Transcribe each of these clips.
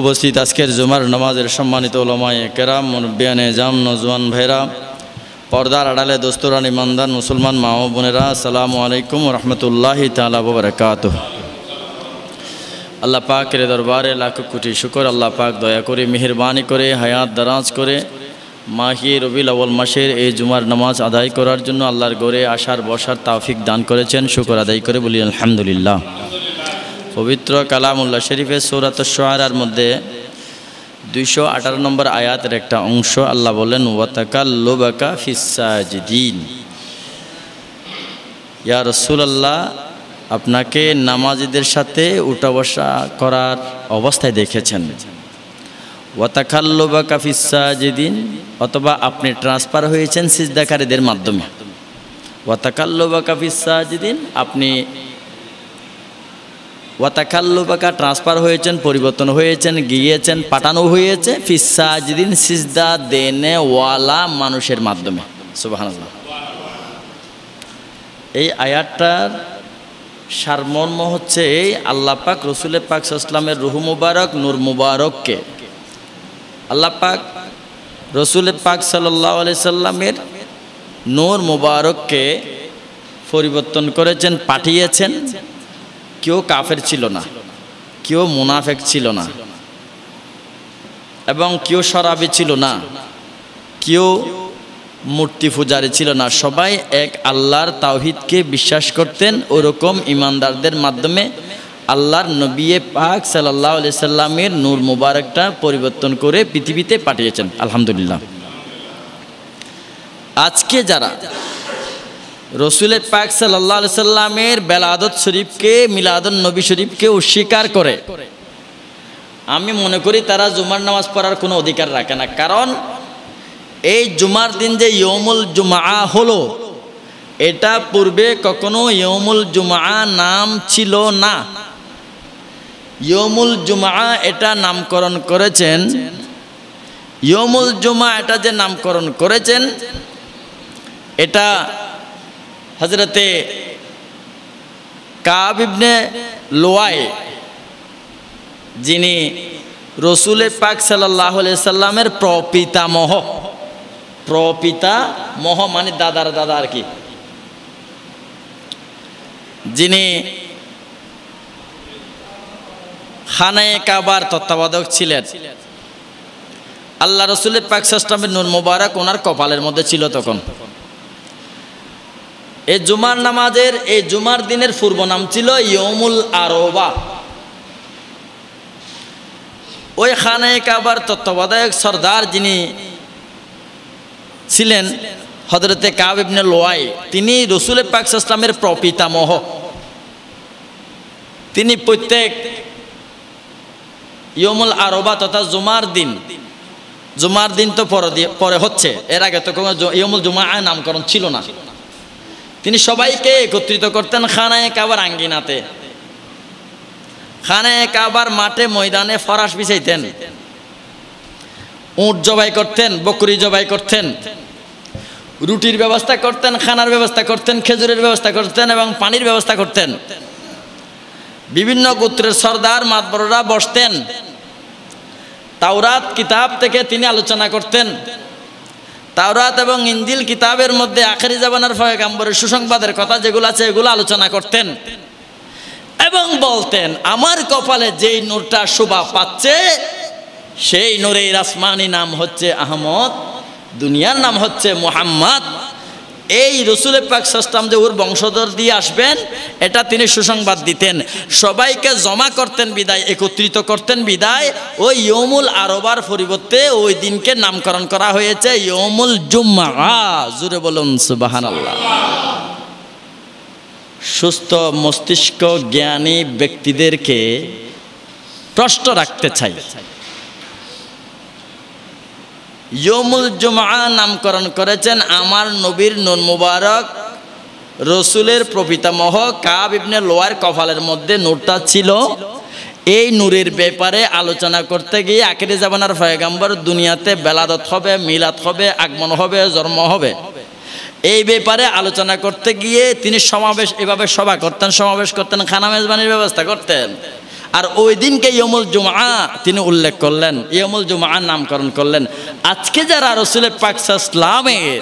উপস্থিত আজকের জুমার নামাজের সম্মানিত ওলামায় কেরাম মুরব্বিয়ানে জাম নজওয়ান ভাইরা পর্দার আড়ালে দোস্তরানি মান্দান মুসলমান মা ও বোনেরা আসসালামু আলাইকুম রহমতুল্লাহি তালা ববরকাত আল্লাহ পাকের দরবারে লাখ কোটি শুকর আল্লাহ পাক দয়া করে মেহরবানি করে হায়াত দারাজ করে মাহি রবিল আউ্ল মাসের এই জুমার নামাজ আদায় করার জন্য আল্লাহর গড়ে আসার বসার তাফিক দান করেছেন শুকর আদায় করে বলি আলহামদুলিল্লাহ পবিত্র কালামুল্লাহ শরীফের সৌরাত সোহারার মধ্যে দুইশো আঠারো নম্বর আয়াতের একটা অংশ আল্লাহ বলেন ওয়াতাকাল্লোবাকা ফিসাজদিন ইয়া রসুল আল্লাহ আপনাকে নামাজিদের সাথে উঠা বসা করার অবস্থায় দেখেছেন ওয়াতাকাল্লোবা কাফিসা যেদিন অথবা আপনি ট্রান্সফার হয়েছেন সিজদাকারীদের মাধ্যমে ওয়াতাকাল্লোবা কাফিসা যেদিন আপনি ওয়াতাকাল্লুবাকা ট্রান্সফার হয়েছেন পরিবর্তন হয়েছেন গিয়েছেন পাঠানো হয়েছে ফিসাজদিন সিজদা দেনে ওয়ালা মানুষের মাধ্যমে সুবাহান এই আয়াতটার সারমর্ম হচ্ছে এই আল্লাহ পাক রসুলের পাক ইসলামের রুহু মুবারক নূর মুবারককে আল্লাহ পাক রসুল পাক সাল্লা সাল্লামের নূর মুবারককে পরিবর্তন করেছেন পাঠিয়েছেন কেউ কাফের ছিল না কেউ মুনাফেক ছিল না এবং কেউ শরাবি ছিল না কেউ মূর্তি পূজারি ছিল না সবাই এক আল্লাহর তাওহিদকে বিশ্বাস করতেন ওরকম ইমানদারদের মাধ্যমে আল্লাহর নবিয়ে পাক সাল্লাহ আলি সাল্লামের নূর মুবারকটা পরিবর্তন করে পৃথিবীতে পাঠিয়েছেন আলহামদুলিল্লাহ আজকে যারা রসুলের পাক সাল্লা সাল্লামের বেলাদত শরীফকে মিলাদত নবী শরীফকে অস্বীকার করে আমি মনে করি তারা জুমার নামাজ পড়ার কোনো অধিকার রাখে না কারণ এই জুমার দিন যে ইয়মুল জুমা হলো এটা পূর্বে কখনো ইয়মুল জুমা নাম ছিল না ইয়মুল জুমা এটা নামকরণ করেছেন ইয়মুল জুমা এটা যে নামকরণ করেছেন এটা হজরতে কাবিবনে লোয়ায় যিনি রসুল পাক সাল্লাহ সাল্লামের প্রপিতা মহ মানে দাদার দাদা আর কি যিনি খানায় কাবার তত্ত্বাবধক ছিলেন আল্লাহ রসুলের পাক সাল্লামের নুর মুবারক ওনার কপালের মধ্যে ছিল তখন এই জুমার নামাজের এই জুমার দিনের পূর্ব নাম ছিল ইয়মুল আরবা ওই খানে কাবার তত্ত্বাবধায়ক সর্দার যিনি ছিলেন হজরতে কাব লোয়াই তিনি রসুল পাক ইসলামের প্রপিতামহ তিনি প্রত্যেক ইয়মুল আরবা তথা জুমার দিন জুমার দিন তো পরে পরে হচ্ছে এর আগে তো কোনো ইয়মুল জুমা নামকরণ ছিল না তিনি সবাইকে একত্রিত করতেন খানায় কাবার আঙ্গিনাতে খানায় কাবার মাঠে ময়দানে ফরাস বিছাইতেন উঁট জবাই করতেন বকরি জবাই করতেন রুটির ব্যবস্থা করতেন খানার ব্যবস্থা করতেন খেজুরের ব্যবস্থা করতেন এবং পানির ব্যবস্থা করতেন বিভিন্ন গোত্রের সর্দার মাতবররা বসতেন তাওরাত কিতাব থেকে তিনি আলোচনা করতেন তাওরাত এবং ইঞ্জিল কিতাবের মধ্যে আখেরি জামানার ফয়েকাম্বরের সুসংবাদের কথা যেগুলো আছে এগুলো আলোচনা করতেন এবং বলতেন আমার কপালে যেই নূরটা শোভা পাচ্ছে সেই নূরের আসমানি নাম হচ্ছে আহমদ দুনিয়ার নাম হচ্ছে মোহাম্মদ এই রসুলের পাক সাস্তাম যে ওর বংশধর দিয়ে আসবেন এটা তিনি সুসংবাদ দিতেন সবাইকে জমা করতেন বিদায় একত্রিত করতেন বিদায় ওই ইয়মুল আরবার পরিবর্তে ওই দিনকে নামকরণ করা হয়েছে ইয়মুল জুম্মা জুড়ে বলুন সুবাহান আল্লাহ সুস্থ মস্তিষ্ক জ্ঞানী ব্যক্তিদেরকে প্রশ্ন রাখতে চাই ইয়মুল জুমা নামকরণ করেছেন আমার নবীর নুন মুবারক রসুলের প্রপিতামহ কাব ইবনে লোয়ার কফালের মধ্যে নূরটা ছিল এই নূরের ব্যাপারে আলোচনা করতে গিয়ে আখেরি জামানার ফয়েগাম্বর দুনিয়াতে বেলাদত হবে মিলাদ হবে আগমন হবে জন্ম হবে এই ব্যাপারে আলোচনা করতে গিয়ে তিনি সমাবেশ এভাবে সভা করতেন সমাবেশ করতেন খানা মেজবানির ব্যবস্থা করতেন আর ওই দিনকে ইয়মুল জুমা তিনি উল্লেখ করলেন ইয়মুল জুমা নামকরণ করলেন আজকে যারা রসুলের পাকসাসলামের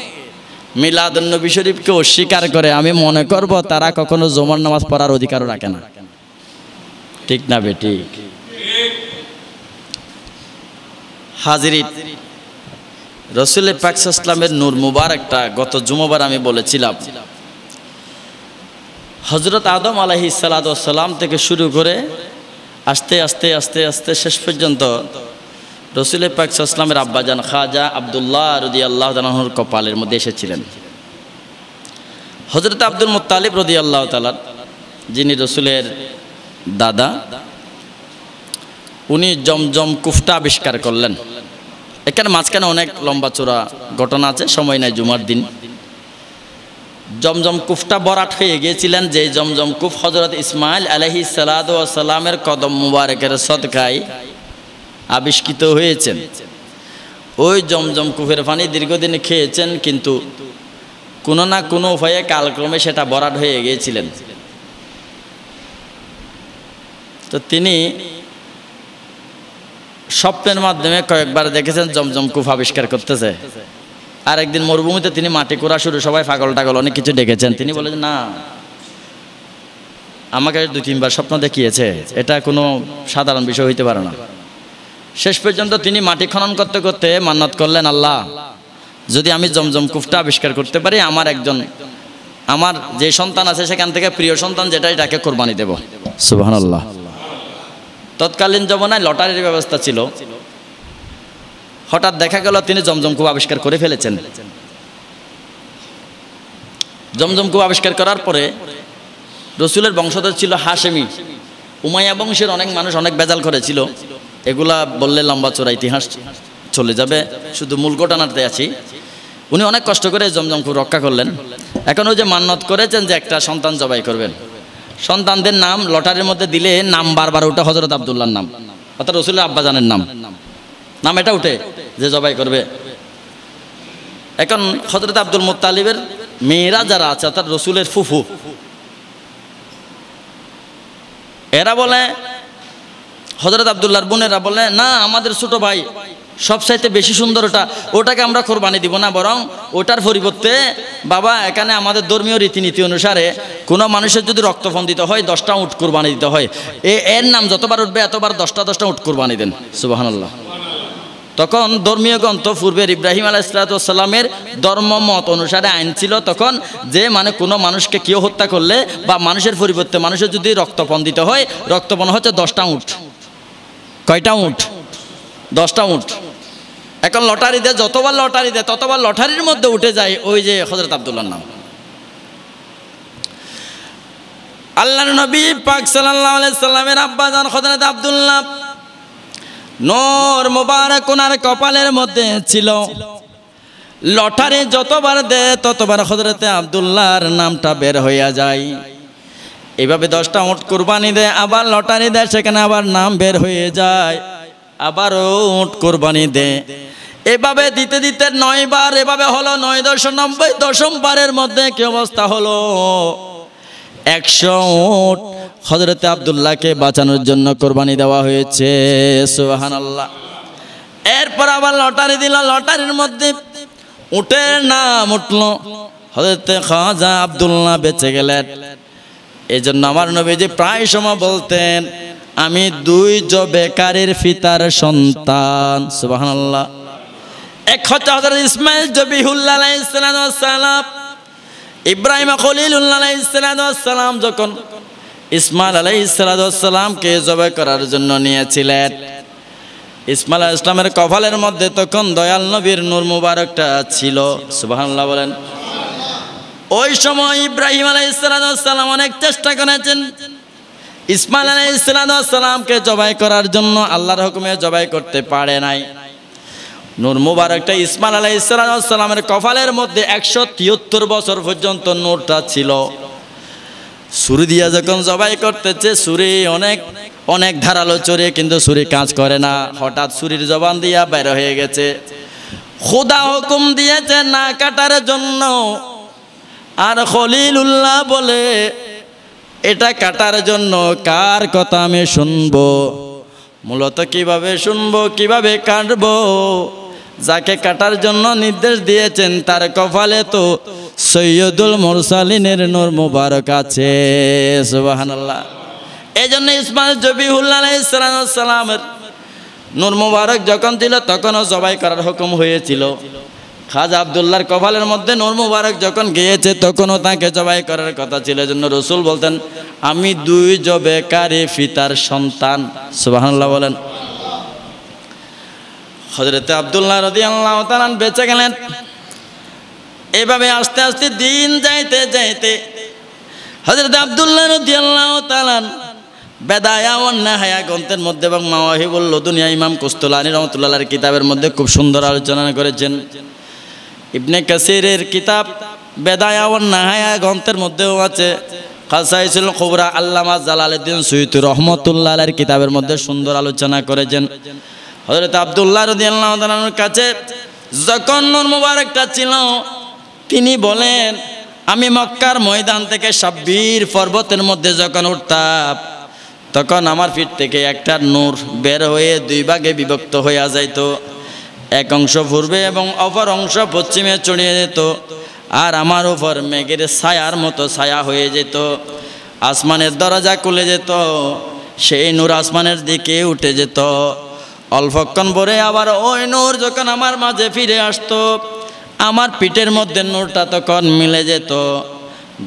মিলাদুন্নবী শরীফকে অস্বীকার করে আমি মনে করব তারা কখনো জমার নামাজ পড়ার অধিকারও রাখে না ঠিক না বেটি হাজিরি রসুল পাকসাসলামের নূর মুবারকটা গত জুমবার আমি বলেছিলাম হজরত আদম আলহি সালাম থেকে শুরু করে আস্তে আস্তে আস্তে আস্তে শেষ পর্যন্ত রসুল পাক ইসলামের আব্বাজান খাজা আবদুল্লাহ রদি আল্লাহ জানহর কপালের মধ্যে এসেছিলেন হজরত আব্দুল মুতালিব রদি আল্লাহ তালার যিনি রসুলের দাদা উনি জমজম কুফটা আবিষ্কার করলেন এখানে মাঝখানে অনেক লম্বা চোরা ঘটনা আছে সময় নাই জুমার দিন জমজম কুফটা বরাট হয়ে গিয়েছিলেন যে জমজম কুফ হজরত ইসমাইল আলহি সালাদামের কদম মুবারকের সদকায় আবিষ্কৃত হয়েছেন ওই জমজম কুফের পানি দীর্ঘদিন খেয়েছেন কিন্তু কোনো না কোনো উপায়ে কালক্রমে সেটা বরাট হয়ে গিয়েছিলেন তো তিনি স্বপ্নের মাধ্যমে কয়েকবার দেখেছেন জমজম কুফ আবিষ্কার করতেছে আর একদিন মরুভূমিতে তিনি মাটি কোরা শুরু সবাই ফাগল টাগল অনেক কিছু ডেকেছেন তিনি বলেন না আমাকে দুই তিনবার স্বপ্ন দেখিয়েছে এটা কোনো সাধারণ বিষয় হইতে পারে না শেষ পর্যন্ত তিনি মাটি খনন করতে করতে মান্নাত করলেন আল্লাহ যদি আমি জমজম কুফটা আবিষ্কার করতে পারি আমার একজন আমার যে সন্তান আছে সেখান থেকে প্রিয় সন্তান যেটা এটাকে কোরবানি দেব সুবাহ তৎকালীন জমানায় লটারির ব্যবস্থা ছিল হঠাৎ দেখা গেল তিনি জমজমকুয়া আবিষ্কার করে ফেলেছেন জমজমকুয়া আবিষ্কার করার পরে রসুলের বংশধর ছিল হাসেমি উমায়া বংশের অনেক মানুষ অনেক বেজাল করেছিল এগুলা বললে লম্বা চোরা ইতিহাস চলে যাবে শুধু মূল ঘটনাতে আছি উনি অনেক কষ্ট করে জমজমকু রক্ষা করলেন এখন ওই যে মান্নত করেছেন যে একটা সন্তান জবাই করবেন সন্তানদের নাম লটারির মধ্যে দিলে নাম বারবার ওটা হজরত আবদুল্লার নাম অর্থাৎ রসুলের আব্বাজানের নাম নাম এটা উঠে যে জবাই করবে এখন হজরত আব্দুল মুতালিবের মেয়েরা যারা আছে অর্থাৎ রসুলের ফুফু এরা বলে হজরত আবদুল্লাহর বোনেরা বলে না আমাদের ছোট ভাই সবসাইতে বেশি সুন্দর ওটা ওটাকে আমরা কোরবানি দিব না বরং ওটার পরিবর্তে বাবা এখানে আমাদের ধর্মীয় রীতিনীতি অনুসারে কোনো মানুষের যদি রক্তফন দিতে হয় দশটা উট কোরবানি দিতে হয় এ এর নাম যতবার উঠবে এতবার দশটা দশটা উট কোরবানি দেন আল্লাহ তখন ধর্মীয় গ্রন্থ পূর্বের ইব্রাহিম আলাইসালাতামের ধর্ম মত অনুসারে আইন ছিল তখন যে মানে কোনো মানুষকে কেউ হত্যা করলে বা মানুষের পরিবর্তে মানুষের যদি রক্তপণ দিতে হয় রক্তপণ হচ্ছে দশটা উঠ কয়টা উঠ দশটা উঠ এখন লটারি দেয় যতবার লটারি দেয় ততবার লটারির মধ্যে উঠে যায় ওই যে হজরত আবদুল্লার নাম আল্লাহ নবী পাক সাল্লাহ আলাইসাল্লামের আব্বাজান হজরত আবদুল্লাহ নর মোবারক ওনার কপালের মধ্যে ছিল লটারি যতবার দে ততবার হজরতে আবদুল্লাহর নামটা বের হইয়া যায় এভাবে দশটা উঠ কোরবানি দেয় আবার লটারি দেয় সেখানে আবার নাম বের হয়ে যায় আবারও উঠ কোরবানি দেয় এভাবে দিতে দিতে নয় বার এভাবে হলো নয় দশম নব্বই দশম বারের মধ্যে কি অবস্থা হলো একশো উঠ হজরতে আবদুল্লাহকে বাঁচানোর জন্য কোরবানি দেওয়া হয়েছে সুবাহান আল্লাহ এরপর আবার লটারি দিল লটারির মধ্যে উঠে নাম উঠল হজরতে খাজা আবদুল্লাহ বেঁচে গেলেন এই জন্য আমার নবীজি প্রায় সময় বলতেন আমি দুই জ বেকারের ফিতার সন্তান সুবাহান আল্লাহ এক হচ্ছে হজরত ইসমাইল জবিহুল্লাহ ইসলাম ইব্রাহিম খলিল উল্লাহ ইসলাম যখন ইসমাল আলাই ইসালাদামকে জবাই করার জন্য নিয়েছিলেন ইসমাল ইসলামের কভালের মধ্যে তখন দয়াল নবীর নূর মুবারকটা ছিল সুবাহ বলেন ওই সময় ইব্রাহিম আলাই ইসালাদাম অনেক চেষ্টা করেছেন ইসমাল আলাই ইসালাদামকে জবাই করার জন্য আল্লাহর হুকুমে জবাই করতে পারে নাই নূর মুবারকটা ইসমাল আলাই ইসালাদামের কফালের মধ্যে একশো তিয়াত্তর বছর পর্যন্ত নূরটা ছিল সুরি দিয়া যখন জবাই করতেছে সুরি অনেক অনেক ধারালো চোরে কিন্তু সুরে কাজ করে না হঠাৎ সুরের জবান দিয়া বের হয়ে গেছে খোদা হুকুম দিয়েছে না কাটার জন্য আর খলিল উল্লাহ বলে এটা কাটার জন্য কার কথা আমি শুনবো মূলত কিভাবে শুনবো কিভাবে কাটবো যাকে কাটার জন্য নির্দেশ দিয়েছেন তার কপালে তো সৈয়দুল মোরসালিনের নোর মুবারক আছে সুবাহানাল্লাহ এই জন্য ইসমাল জবিহুল্লাহ সালামের নূর মুবারক যখন ছিল তখনও জবাই করার হুকুম হয়েছিল খাজা আবদুল্লাহর কপালের মধ্যে নূর মুবারক যখন গিয়েছে তখনও তাকে জবাই করার কথা ছিল এজন্য রসুল বলতেন আমি দুই কারি ফিতার সন্তান সুবাহান্লাহ বলেন হজরতে আবদুল্লাহ রদি আল্লাহ বেঁচে গেলেন এভাবে আস্তে আস্তে দিন যাইতে যাইতে হজরত আবদুল্লাহ রদি আল্লাহ তালান বেদায়া অন্যাহায়া গ্রন্থের মধ্যে এবং মাওয়াহি বলল দুনিয়া ইমাম কুস্তুলানি রহমতুল্লাহ কিতাবের মধ্যে খুব সুন্দর আলোচনা করেছেন ইবনে কাসিরের কিতাব বেদায়া অন্যাহায়া গ্রন্থের মধ্যেও আছে খাসাইসুল খুবরা আল্লামা জালালুদ্দিন সৈয়দুর রহমতুল্লাহ আলের কিতাবের মধ্যে সুন্দর আলোচনা করেছেন হজরত আবদুল্লাহ রদি আল্লাহ কাছে যখন মুবারকটা ছিল তিনি বলেন আমি মক্কার ময়দান থেকে সাব্বির পর্বতের মধ্যে যখন উঠতাম তখন আমার পিঠ থেকে একটা নূর বের হয়ে দুই ভাগে বিভক্ত হইয়া যাইত এক অংশ পূর্বে এবং অপর অংশ পশ্চিমে চড়িয়ে যেত আর আমার উপর মেঘের ছায়ার মতো ছায়া হয়ে যেত আসমানের দরজা খুলে যেত সেই নূর আসমানের দিকে উঠে যেত অল্পক্ষণ পরে আবার ওই নূর যখন আমার মাঝে ফিরে আসতো আমার পিঠের মধ্যে নূরটা তখন মিলে যেত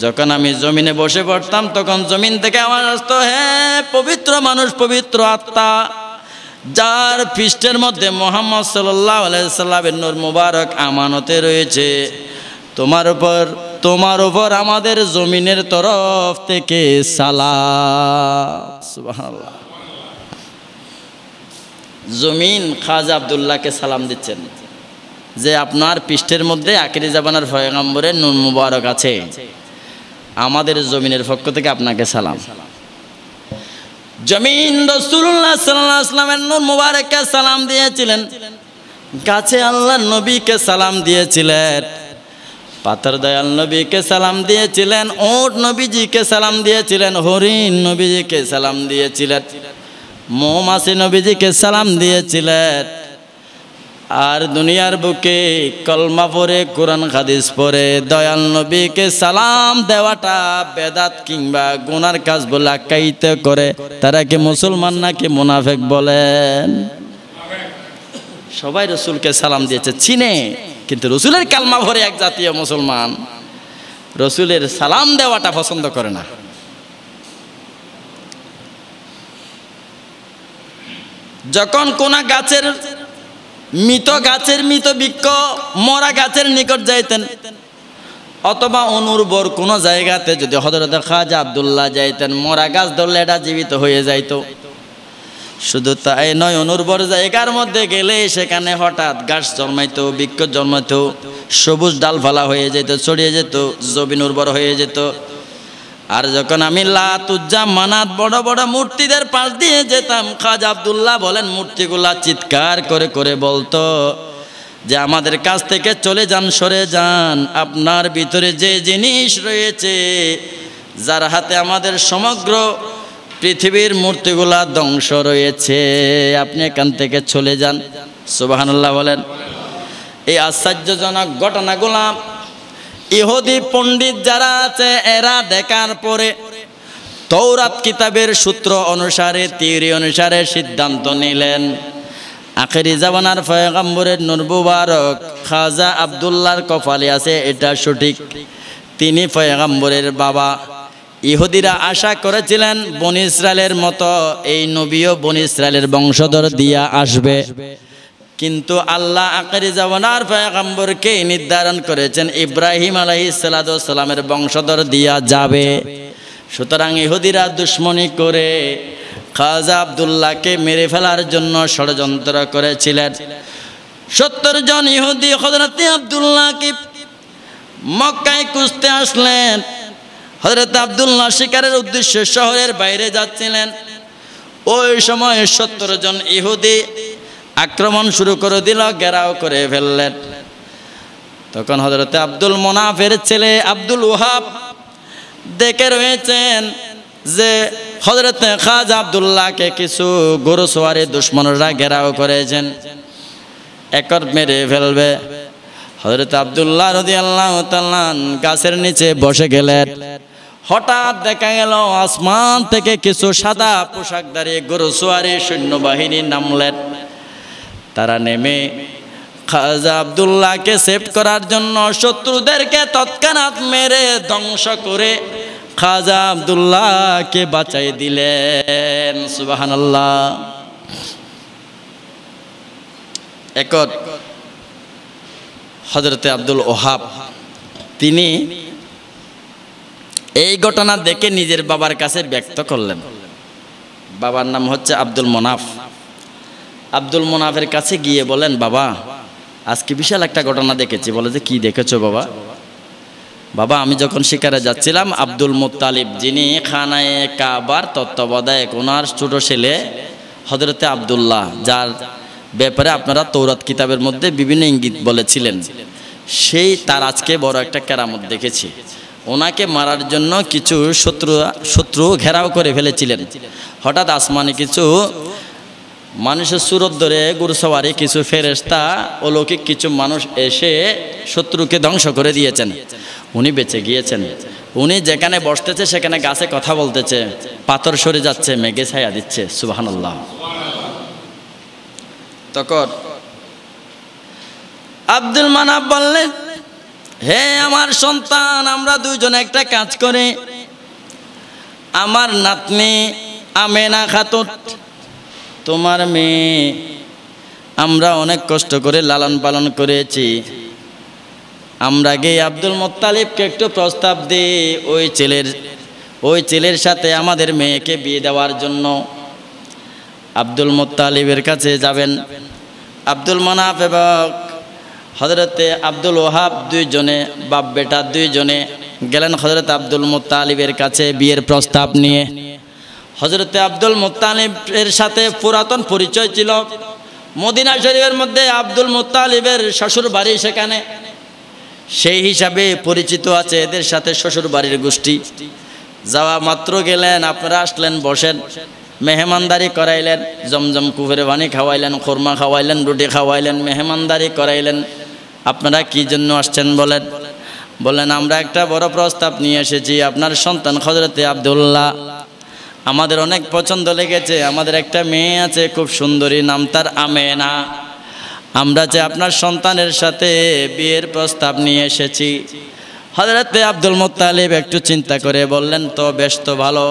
যখন আমি জমিনে বসে পড়তাম তখন জমিন থেকে আমার আসতো হ্যাঁ পবিত্র মানুষ পবিত্র আত্মা যার পৃষ্ঠের মধ্যে মোহাম্মদ সাল্লাহ আলাইসাল্লামের নূর মুবারক আমানতে রয়েছে তোমার উপর তোমার উপর আমাদের জমিনের তরফ থেকে সালাম জমিন খাজা আবদুল্লাহকে সালাম দিচ্ছেন যে আপনার পৃষ্ঠের মধ্যে আকিরি জাবানার ফয়গাম্বরের নুন মুবারক আছে আমাদের জমিনের পক্ষ থেকে আপনাকে সালাম জমিন রসুল্লাহ নুন মুবারককে সালাম দিয়েছিলেন কাছে আল্লাহ নবীকে সালাম দিয়েছিলেন পাথর দয়াল নবীকে সালাম দিয়েছিলেন ওট নবীজিকে সালাম দিয়েছিলেন হরিণ নবীজিকে সালাম দিয়েছিলেন মৌমাসি নবীজিকে সালাম দিয়েছিলেন আর দুনিয়ার বুকে কলমা পরে কোরআন খাদিস পরে দয়াল নবীকে সালাম দেওয়াটা বেদাত কিংবা গুনার কাজ বলে আখ্যায়িত করে তারা কি মুসলমান নাকি মুনাফেক বলেন সবাই রসুলকে সালাম দিয়েছে চিনে কিন্তু রসুলের কালমা ভরে এক জাতীয় মুসলমান রসুলের সালাম দেওয়াটা পছন্দ করে না যখন কোন গাছের মৃত গাছের মৃত বৃক্ষ মরা গাছের নিকট যাইতেন অথবা অনুর্বর কোনো জায়গাতে যদি হজরত খাজা আবদুল্লাহ যাইতেন মরা গাছ ধরলে এটা জীবিত হয়ে যাইত শুধু তাই নয় অনুর্বর জায়গার মধ্যে গেলে সেখানে হঠাৎ গাছ জন্মাইত বৃক্ষ জন্মাইত সবুজ ডাল ফালা হয়ে যেত ছড়িয়ে যেত জমিন উর্বর হয়ে যেত আর যখন আমি লাতুজ্জা মানাত বড় বড় মূর্তিদের পাশ দিয়ে যেতাম খাজ আবদুল্লাহ বলেন মূর্তিগুলা চিৎকার করে করে বলতো যে আমাদের কাছ থেকে চলে যান সরে যান আপনার ভিতরে যে জিনিস রয়েছে যার হাতে আমাদের সমগ্র পৃথিবীর মূর্তিগুলা ধ্বংস রয়েছে আপনি এখান থেকে চলে যান সুবাহান্লাহ বলেন এই আশ্চর্যজনক ঘটনাগুলা ইহুদি পণ্ডিত যারা আছে এরা দেখার পরে তৌরাত কিতাবের সূত্র অনুসারে তিউরি অনুসারে সিদ্ধান্ত নিলেন আখেরি জামানার ফয়গাম্বরের নুরবুবারক খাজা আবদুল্লার কফালে আছে এটা সঠিক তিনি ফয়গাম্বরের বাবা ইহুদিরা আশা করেছিলেন বন ইসরায়েলের মতো এই নবীও বন ইসরায়েলের বংশধর দিয়া আসবে কিন্তু আল্লাহ আকারি জামানার পয়গম্বরকে নির্ধারণ করেছেন ইব্রাহিম আলহি সালাদামের বংশধর দিয়া যাবে সুতরাং ইহুদিরা দুশ্মনী করে খাজা আবদুল্লাহকে মেরে ফেলার জন্য ষড়যন্ত্র করেছিলেন সত্তর জন ইহুদি হজরতে আবদুল্লাহকে মক্কায় কুঁজতে আসলেন হজরত আবদুল্লাহ শিকারের উদ্দেশ্যে শহরের বাইরে যাচ্ছিলেন ওই সময় সত্তর জন ইহুদি আক্রমণ শুরু করে দিল গেরাও করে ফেললেন তখন হজরতে আব্দুল মোনাফের ছেলে আব্দুল ওহাব দেখে রয়েছেন যে হজরত খাজ আবদুল্লাহকে কিছু গরু সোয়ারি দুশ্মনরা ঘেরাও করেছেন একর মেরে ফেলবে হজরত আবদুল্লাহ রদি আল্লাহ গাছের নিচে বসে গেলেন হঠাৎ দেখা গেল আসমান থেকে কিছু সাদা পোশাকদারি গরু সোয়ারি সৈন্যবাহিনী নামলেন তারা নেমে খাজা আবদুল্লাহকে সেভ করার জন্য শত্রুদেরকে তৎক্ষণাৎ মেরে ধ্বংস করে খাজা আবদুল্লাহকে বাঁচাই দিলেন সুবাহান আল্লাহ একট হজরতে আব্দুল ওহাব তিনি এই ঘটনা দেখে নিজের বাবার কাছে ব্যক্ত করলেন বাবার নাম হচ্ছে আব্দুল মোনাফ আব্দুল মোনাফের কাছে গিয়ে বলেন বাবা আজকে বিশাল একটা ঘটনা দেখেছি বলে যে কি দেখেছো বাবা বাবা আমি যখন শিকারে যাচ্ছিলাম আব্দুল মুতালিব যিনি খানায় কাবার তত্ত্বাবধায়ক ওনার ছোট ছেলে হজরতে আবদুল্লাহ যার ব্যাপারে আপনারা তৌরাত কিতাবের মধ্যে বিভিন্ন ইঙ্গিত বলেছিলেন সেই তার আজকে বড় একটা কেরামত দেখেছি ওনাকে মারার জন্য কিছু শত্রু শত্রু ঘেরাও করে ফেলেছিলেন হঠাৎ আসমানে কিছু মানুষের সুরত ধরে গরু কিছু ফেরেস্তা অলৌকিক কিছু মানুষ এসে শত্রুকে ধ্বংস করে দিয়েছেন উনি বেঁচে গিয়েছেন উনি যেখানে বসতেছে সেখানে গাছে কথা বলতেছে পাথর সরে যাচ্ছে মেঘে ছায়া দিচ্ছে সুবাহান্লাহ তখন আব্দুল মানাব বললেন হে আমার সন্তান আমরা দুইজনে একটা কাজ করে আমার নাতনি আমেনা খাতুন তোমার মেয়ে আমরা অনেক কষ্ট করে লালন পালন করেছি আমরা গিয়ে আব্দুল মোত্তালিবকে একটু প্রস্তাব দিই ওই ছেলের ওই ছেলের সাথে আমাদের মেয়েকে বিয়ে দেওয়ার জন্য আব্দুল মোত্তালিবের কাছে যাবেন আব্দুল মনাফ এবং হজরতে আব্দুল ওহাব দুইজনে বাপ বেটা দুইজনে গেলেন হজরত আব্দুল মোত্তালিবের কাছে বিয়ের প্রস্তাব নিয়ে হজরতে আব্দুল মুতালিবের সাথে পুরাতন পরিচয় ছিল মদিনা শরীফের মধ্যে আব্দুল মুতালিবের শ্বশুর বাড়ি সেখানে সেই হিসাবে পরিচিত আছে এদের সাথে শ্বশুর বাড়ির গোষ্ঠী যাওয়া মাত্র গেলেন আপনারা আসলেন বসেন মেহমানদারি করাইলেন জমজম কুফের পানি খাওয়াইলেন খোরমা খাওয়াইলেন রুটি খাওয়াইলেন মেহমানদারি করাইলেন আপনারা কি জন্য আসছেন বলেন বলেন আমরা একটা বড় প্রস্তাব নিয়ে এসেছি আপনার সন্তান হজরতে আবদুল্লাহ আমাদের অনেক পছন্দ লেগেছে আমাদের একটা মেয়ে আছে খুব সুন্দরী নাম তার আমেনা আমরা যে আপনার সন্তানের সাথে বিয়ের প্রস্তাব নিয়ে এসেছি হজরতে আব্দুল মোত্তালিব একটু চিন্তা করে বললেন তো বেশ তো ভালো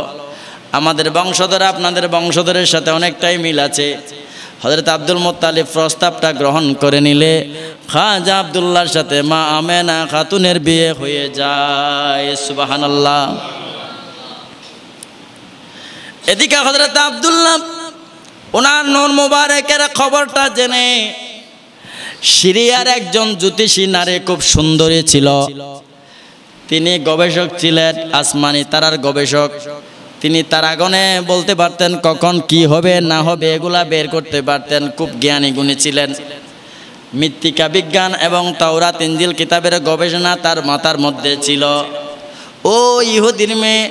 আমাদের বংশধর আপনাদের বংশধরের সাথে অনেকটাই মিল আছে হজরত আব্দুল মোত্তালিব প্রস্তাবটা গ্রহণ করে নিলে খাজা আবদুল্লার সাথে মা আমেনা খাতুনের বিয়ে হয়ে যায় সুবাহান আল্লাহ এদিকে হজরত আবদুল্লাহ ওনার নূর মুবারকের খবরটা জেনে সিরিয়ার একজন জ্যোতিষী নারী খুব সুন্দরী ছিল তিনি গবেষক ছিলেন আসমানি তারার গবেষক তিনি তার আগুনে বলতে পারতেন কখন কি হবে না হবে এগুলা বের করতে পারতেন খুব জ্ঞানী গুণী ছিলেন মৃত্তিকা বিজ্ঞান এবং তাওরা তিনজিল কিতাবের গবেষণা তার মাথার মধ্যে ছিল ও ইহুদিন মেয়ে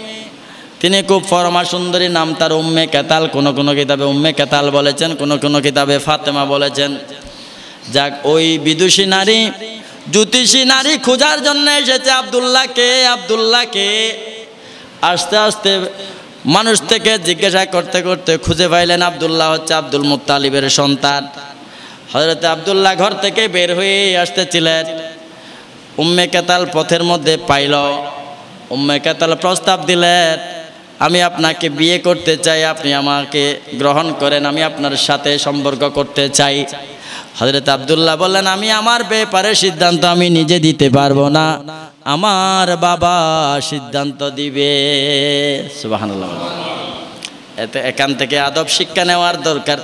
তিনি খুব ফরমা সুন্দরী নাম তার উম্মে কেতাল কোন কোনো কিতাবে উম্মে কেতাল বলেছেন কোনো কোনো কিতাবে ফাতেমা বলেছেন যাক ওই বিদুষী নারী জ্যোতিষী নারী খোঁজার জন্য এসেছে আবদুল্লাহকে আবদুল্লাহকে আস্তে আস্তে মানুষ থেকে জিজ্ঞাসা করতে করতে খুঁজে পাইলেন আবদুল্লাহ হচ্ছে আব্দুল মুতালিবের সন্তান হজরত আবদুল্লাহ ঘর থেকে বের হয়ে আসতেছিলেন উম্মে কেতাল পথের মধ্যে পাইল উম্মে কেতাল প্রস্তাব দিলেন আমি আপনাকে বিয়ে করতে চাই আপনি আমাকে গ্রহণ করেন আমি আপনার সাথে সম্পর্ক করতে চাই হজরত আবদুল্লাহ বললেন আমি আমার ব্যাপারে সিদ্ধান্ত আমি নিজে দিতে পারবো না আমার বাবা সিদ্ধান্ত দিবে এতে এখান থেকে আদব শিক্ষা নেওয়ার দরকার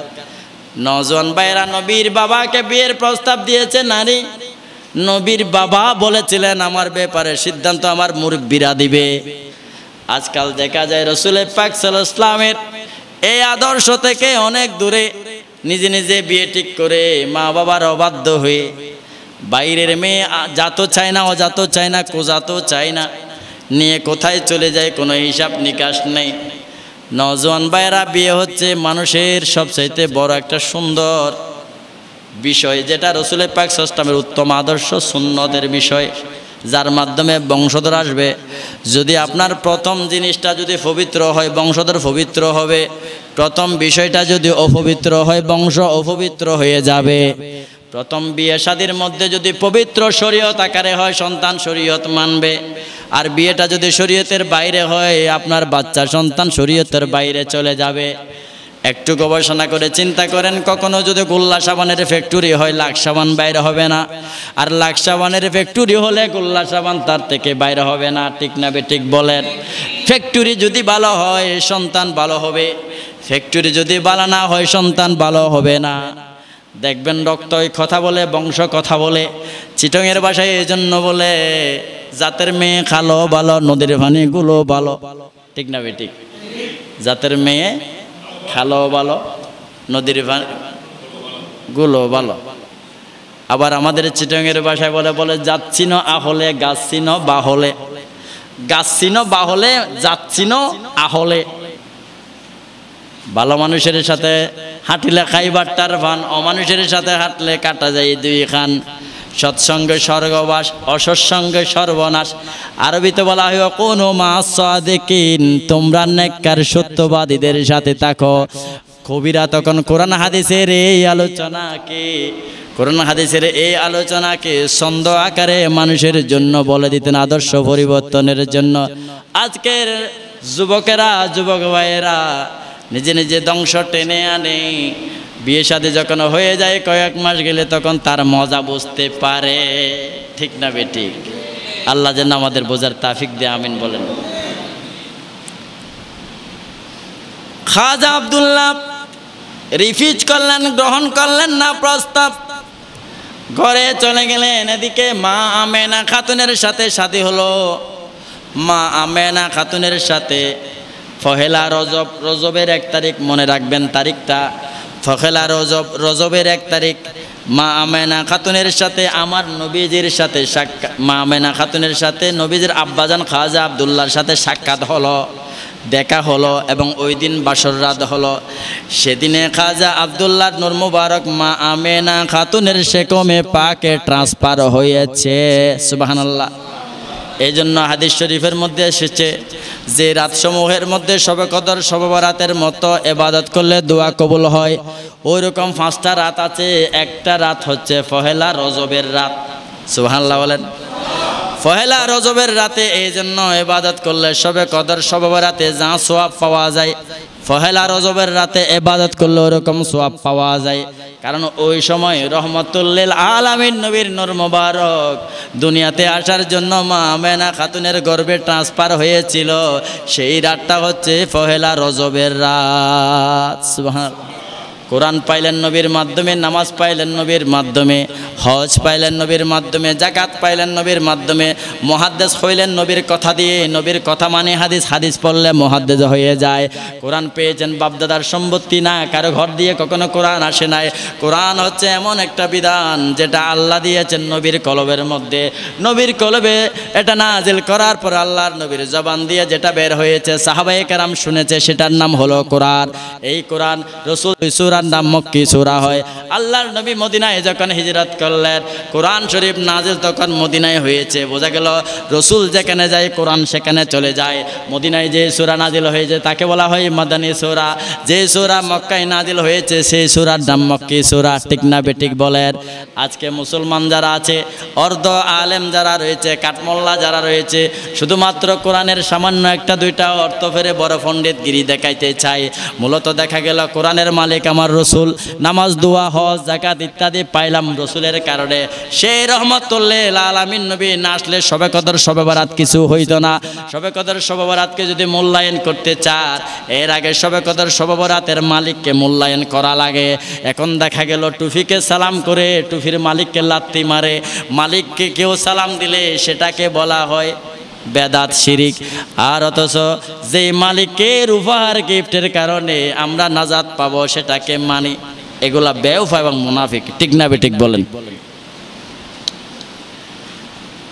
নজন বাইরা নবীর বাবাকে বিয়ের প্রস্তাব দিয়েছে নারী নবীর বাবা বলেছিলেন আমার ব্যাপারে সিদ্ধান্ত আমার মুরব্বীরা দিবে আজকাল দেখা যায় রসুলের পাক ইসলামের এই আদর্শ থেকে অনেক দূরে নিজে নিজে বিয়ে ঠিক করে মা বাবার অবাধ্য হয়ে বাইরের মেয়ে যাত চায় না অজাত চায় না কোজাত চায় না নিয়ে কোথায় চলে যায় কোনো হিসাব নিকাশ নেই নজওয়ান ভাইয়েরা বিয়ে হচ্ছে মানুষের সবচাইতে বড় একটা সুন্দর বিষয় যেটা রসুলের পাক সস্তামের উত্তম আদর্শ সুন্নদের বিষয় যার মাধ্যমে বংশধর আসবে যদি আপনার প্রথম জিনিসটা যদি পবিত্র হয় বংশধর পবিত্র হবে প্রথম বিষয়টা যদি অপবিত্র হয় বংশ অপবিত্র হয়ে যাবে প্রথম বিয়ে শাদির মধ্যে যদি পবিত্র শরীয়ত আকারে হয় সন্তান শরীয়ত মানবে আর বিয়েটা যদি শরীয়তের বাইরে হয় আপনার বাচ্চা সন্তান শরীয়তের বাইরে চলে যাবে একটু গবেষণা করে চিন্তা করেন কখনো যদি গোল্লা সাবানের ফ্যাক্টরি হয় লাখ সাবান বাইরে হবে না আর লাখ সাবানের ফ্যাক্টরি হলে গোল্লা সাবান তার থেকে বাইরে হবে না ঠিক না ঠিক বলেন ফ্যাক্টরি যদি ভালো হয় সন্তান ভালো হবে ফ্যাক্টরি যদি ভালো না হয় সন্তান ভালো হবে না দেখবেন রক্ত কথা বলে বংশ কথা বলে চিটংয়ের বাসায় এই জন্য বলে জাতের মেয়ে খালো ভালো নদীর পানিগুলো ভালো ঠিক না ঠিক জাতের মেয়ে খেলাও ভালো নদীর গুলো ভালো আবার আমাদের চিটংয়ের বাসায় বলে বলে যাচ্ছি না আহলে গাছছি না বাহলে গাছছি না বাহলে যাচ্ছি না আহলে ভালো মানুষের সাথে হাঁটিলে খাইবার তার ভান অমানুষের সাথে হাঁটলে কাটা যায় দুই খান সৎসঙ্গে স্বর্গবাস অসৎসঙ্গে সর্বনাশ আরবিতে বলা হয় কোনো মাসিন তোমরা নেককার সত্যবাদীদের সাথে থাকো কবিরা তখন কোরআন হাদিসের এই আলোচনাকে কোরআন হাদিসের এই আলোচনাকে ছন্দ আকারে মানুষের জন্য বলে দিতেন আদর্শ পরিবর্তনের জন্য আজকের যুবকেরা যুবক ভাইয়েরা নিজে নিজে ধ্বংস টেনে আনে বিয়ে সাদে যখন হয়ে যায় কয়েক মাস গেলে তখন তার মজা বুঝতে পারে ঠিক না বেটি আল্লাহ যেন আমাদের বোঝার তাফিক দিয়ে আমিন বলেন খাজা আবদুল্লাহ রিফিউজ করলেন গ্রহণ করলেন না প্রস্তাব ঘরে চলে গেলেন এদিকে মা আমেনা খাতুনের সাথে সাথী হলো মা আমেনা খাতুনের সাথে ফহেলা রজব রজবের এক তারিখ মনে রাখবেন তারিখটা ফখেলা রজব রজবের এক তারিখ মা আমেনা খাতুনের সাথে আমার নবীজির সাথে সাক্ষাৎ মা আমেনা খাতুনের সাথে নবীজির আব্বাজান খাজা আবদুল্লার সাথে সাক্ষাৎ হলো দেখা হলো এবং ওই দিন বাসর রাত হলো সেদিনে খাজা আবদুল্লার নুর মুবারক মা আমেনা খাতুনের সেকমে পাকে ট্রান্সফার হয়েছে সুবাহানাল্লাহ এই জন্য হাদিস শরীফের মধ্যে এসেছে যে রাত সমূহের মধ্যে সবে কদর সবরাতের মতো এবাদত করলে দোয়া কবুল হয় ওই রকম পাঁচটা রাত আছে একটা রাত হচ্ছে পহেলা রজবের রাত সুহান্লা বলেন পহেলা রজবের রাতে এই জন্য এবাদত করলে সবে কদর সবে রাতে যা সোয়াব পাওয়া যায় পহেলা রজবের রাতে এবাদত করলে ওরকম সোয়াব পাওয়া যায় কারণ ওই সময় রহমতুল্লিল আলামিন নবীর নর মোবারক দুনিয়াতে আসার জন্য মা মেনা খাতুনের গর্বে ট্রান্সফার হয়েছিল সেই রাতটা হচ্ছে পহেলা রজবের রাত কোরআন পাইলেন নবীর মাধ্যমে নামাজ পাইলেন নবীর মাধ্যমে হজ পাইলেন নবীর মাধ্যমে জাকাত পাইলেন নবীর মাধ্যমে মহাদ্দেশ হইলেন নবীর কথা দিয়ে নবীর কথা মানে হাদিস হাদিস পড়লে মহাদ্দেজ হয়ে যায় কোরআন পেয়েছেন বাপদাদার সম্পত্তি না কারো ঘর দিয়ে কখনো কোরআন আসে নাই কোরআন হচ্ছে এমন একটা বিধান যেটা আল্লাহ দিয়েছেন নবীর কলবের মধ্যে নবীর কলবে এটা নাজিল করার পর আল্লাহর নবীর জবান দিয়ে যেটা বের হয়েছে সাহাবায়ে কারাম শুনেছে সেটার নাম হলো কোরআন এই কোরআন রসুল ইসলাম নাম মক্কি সুরা হয় আল্লাহর নবী মদিনায় যখন হিজরত করলেন কোরআন শরীফ নাজিল তখন মদিনায় হয়েছে বোঝা গেল রসুল যেখানে যায় কোরআন সেখানে চলে যায় মদিনায় যে সুরা নাজিল হয়েছে তাকে বলা হয় মদানী সুরা যে সুরা মক্কায় নাজিল হয়েছে সেই সুরার নাম মক্কি সুরা ঠিক না বেটিক বলেন আজকে মুসলমান যারা আছে অর্ধ আলেম যারা রয়েছে কাঠমোল্লা যারা রয়েছে শুধুমাত্র কোরআনের সামান্য একটা দুইটা অর্থ ফেরে বড় পণ্ডিত গিরি দেখাইতে চায় মূলত দেখা গেল কোরআনের মালিক আমার আমার রসুল নামাজ দোয়া হজ জাকাত ইত্যাদি পাইলাম রসুলের কারণে সেই লাল আমিন নবী না আসলে সবে কদর সবে বারাত কিছু হইতো না সবে কদর সবে বারাতকে যদি মূল্যায়ন করতে চান এর আগে সবে কদর সবে বরাতের মালিককে মূল্যায়ন করা লাগে এখন দেখা গেল টুফিকে সালাম করে টুফির মালিককে লাত্তি মারে মালিককে কেউ সালাম দিলে সেটাকে বলা হয় বেদাত শিরিক আর অথচ যে মালিকের উপহার গিফটের কারণে আমরা নাজাদ পাবো সেটাকে মানি এগুলা বেউফা এবং মুনাফিক ঠিক না ঠিক বলেন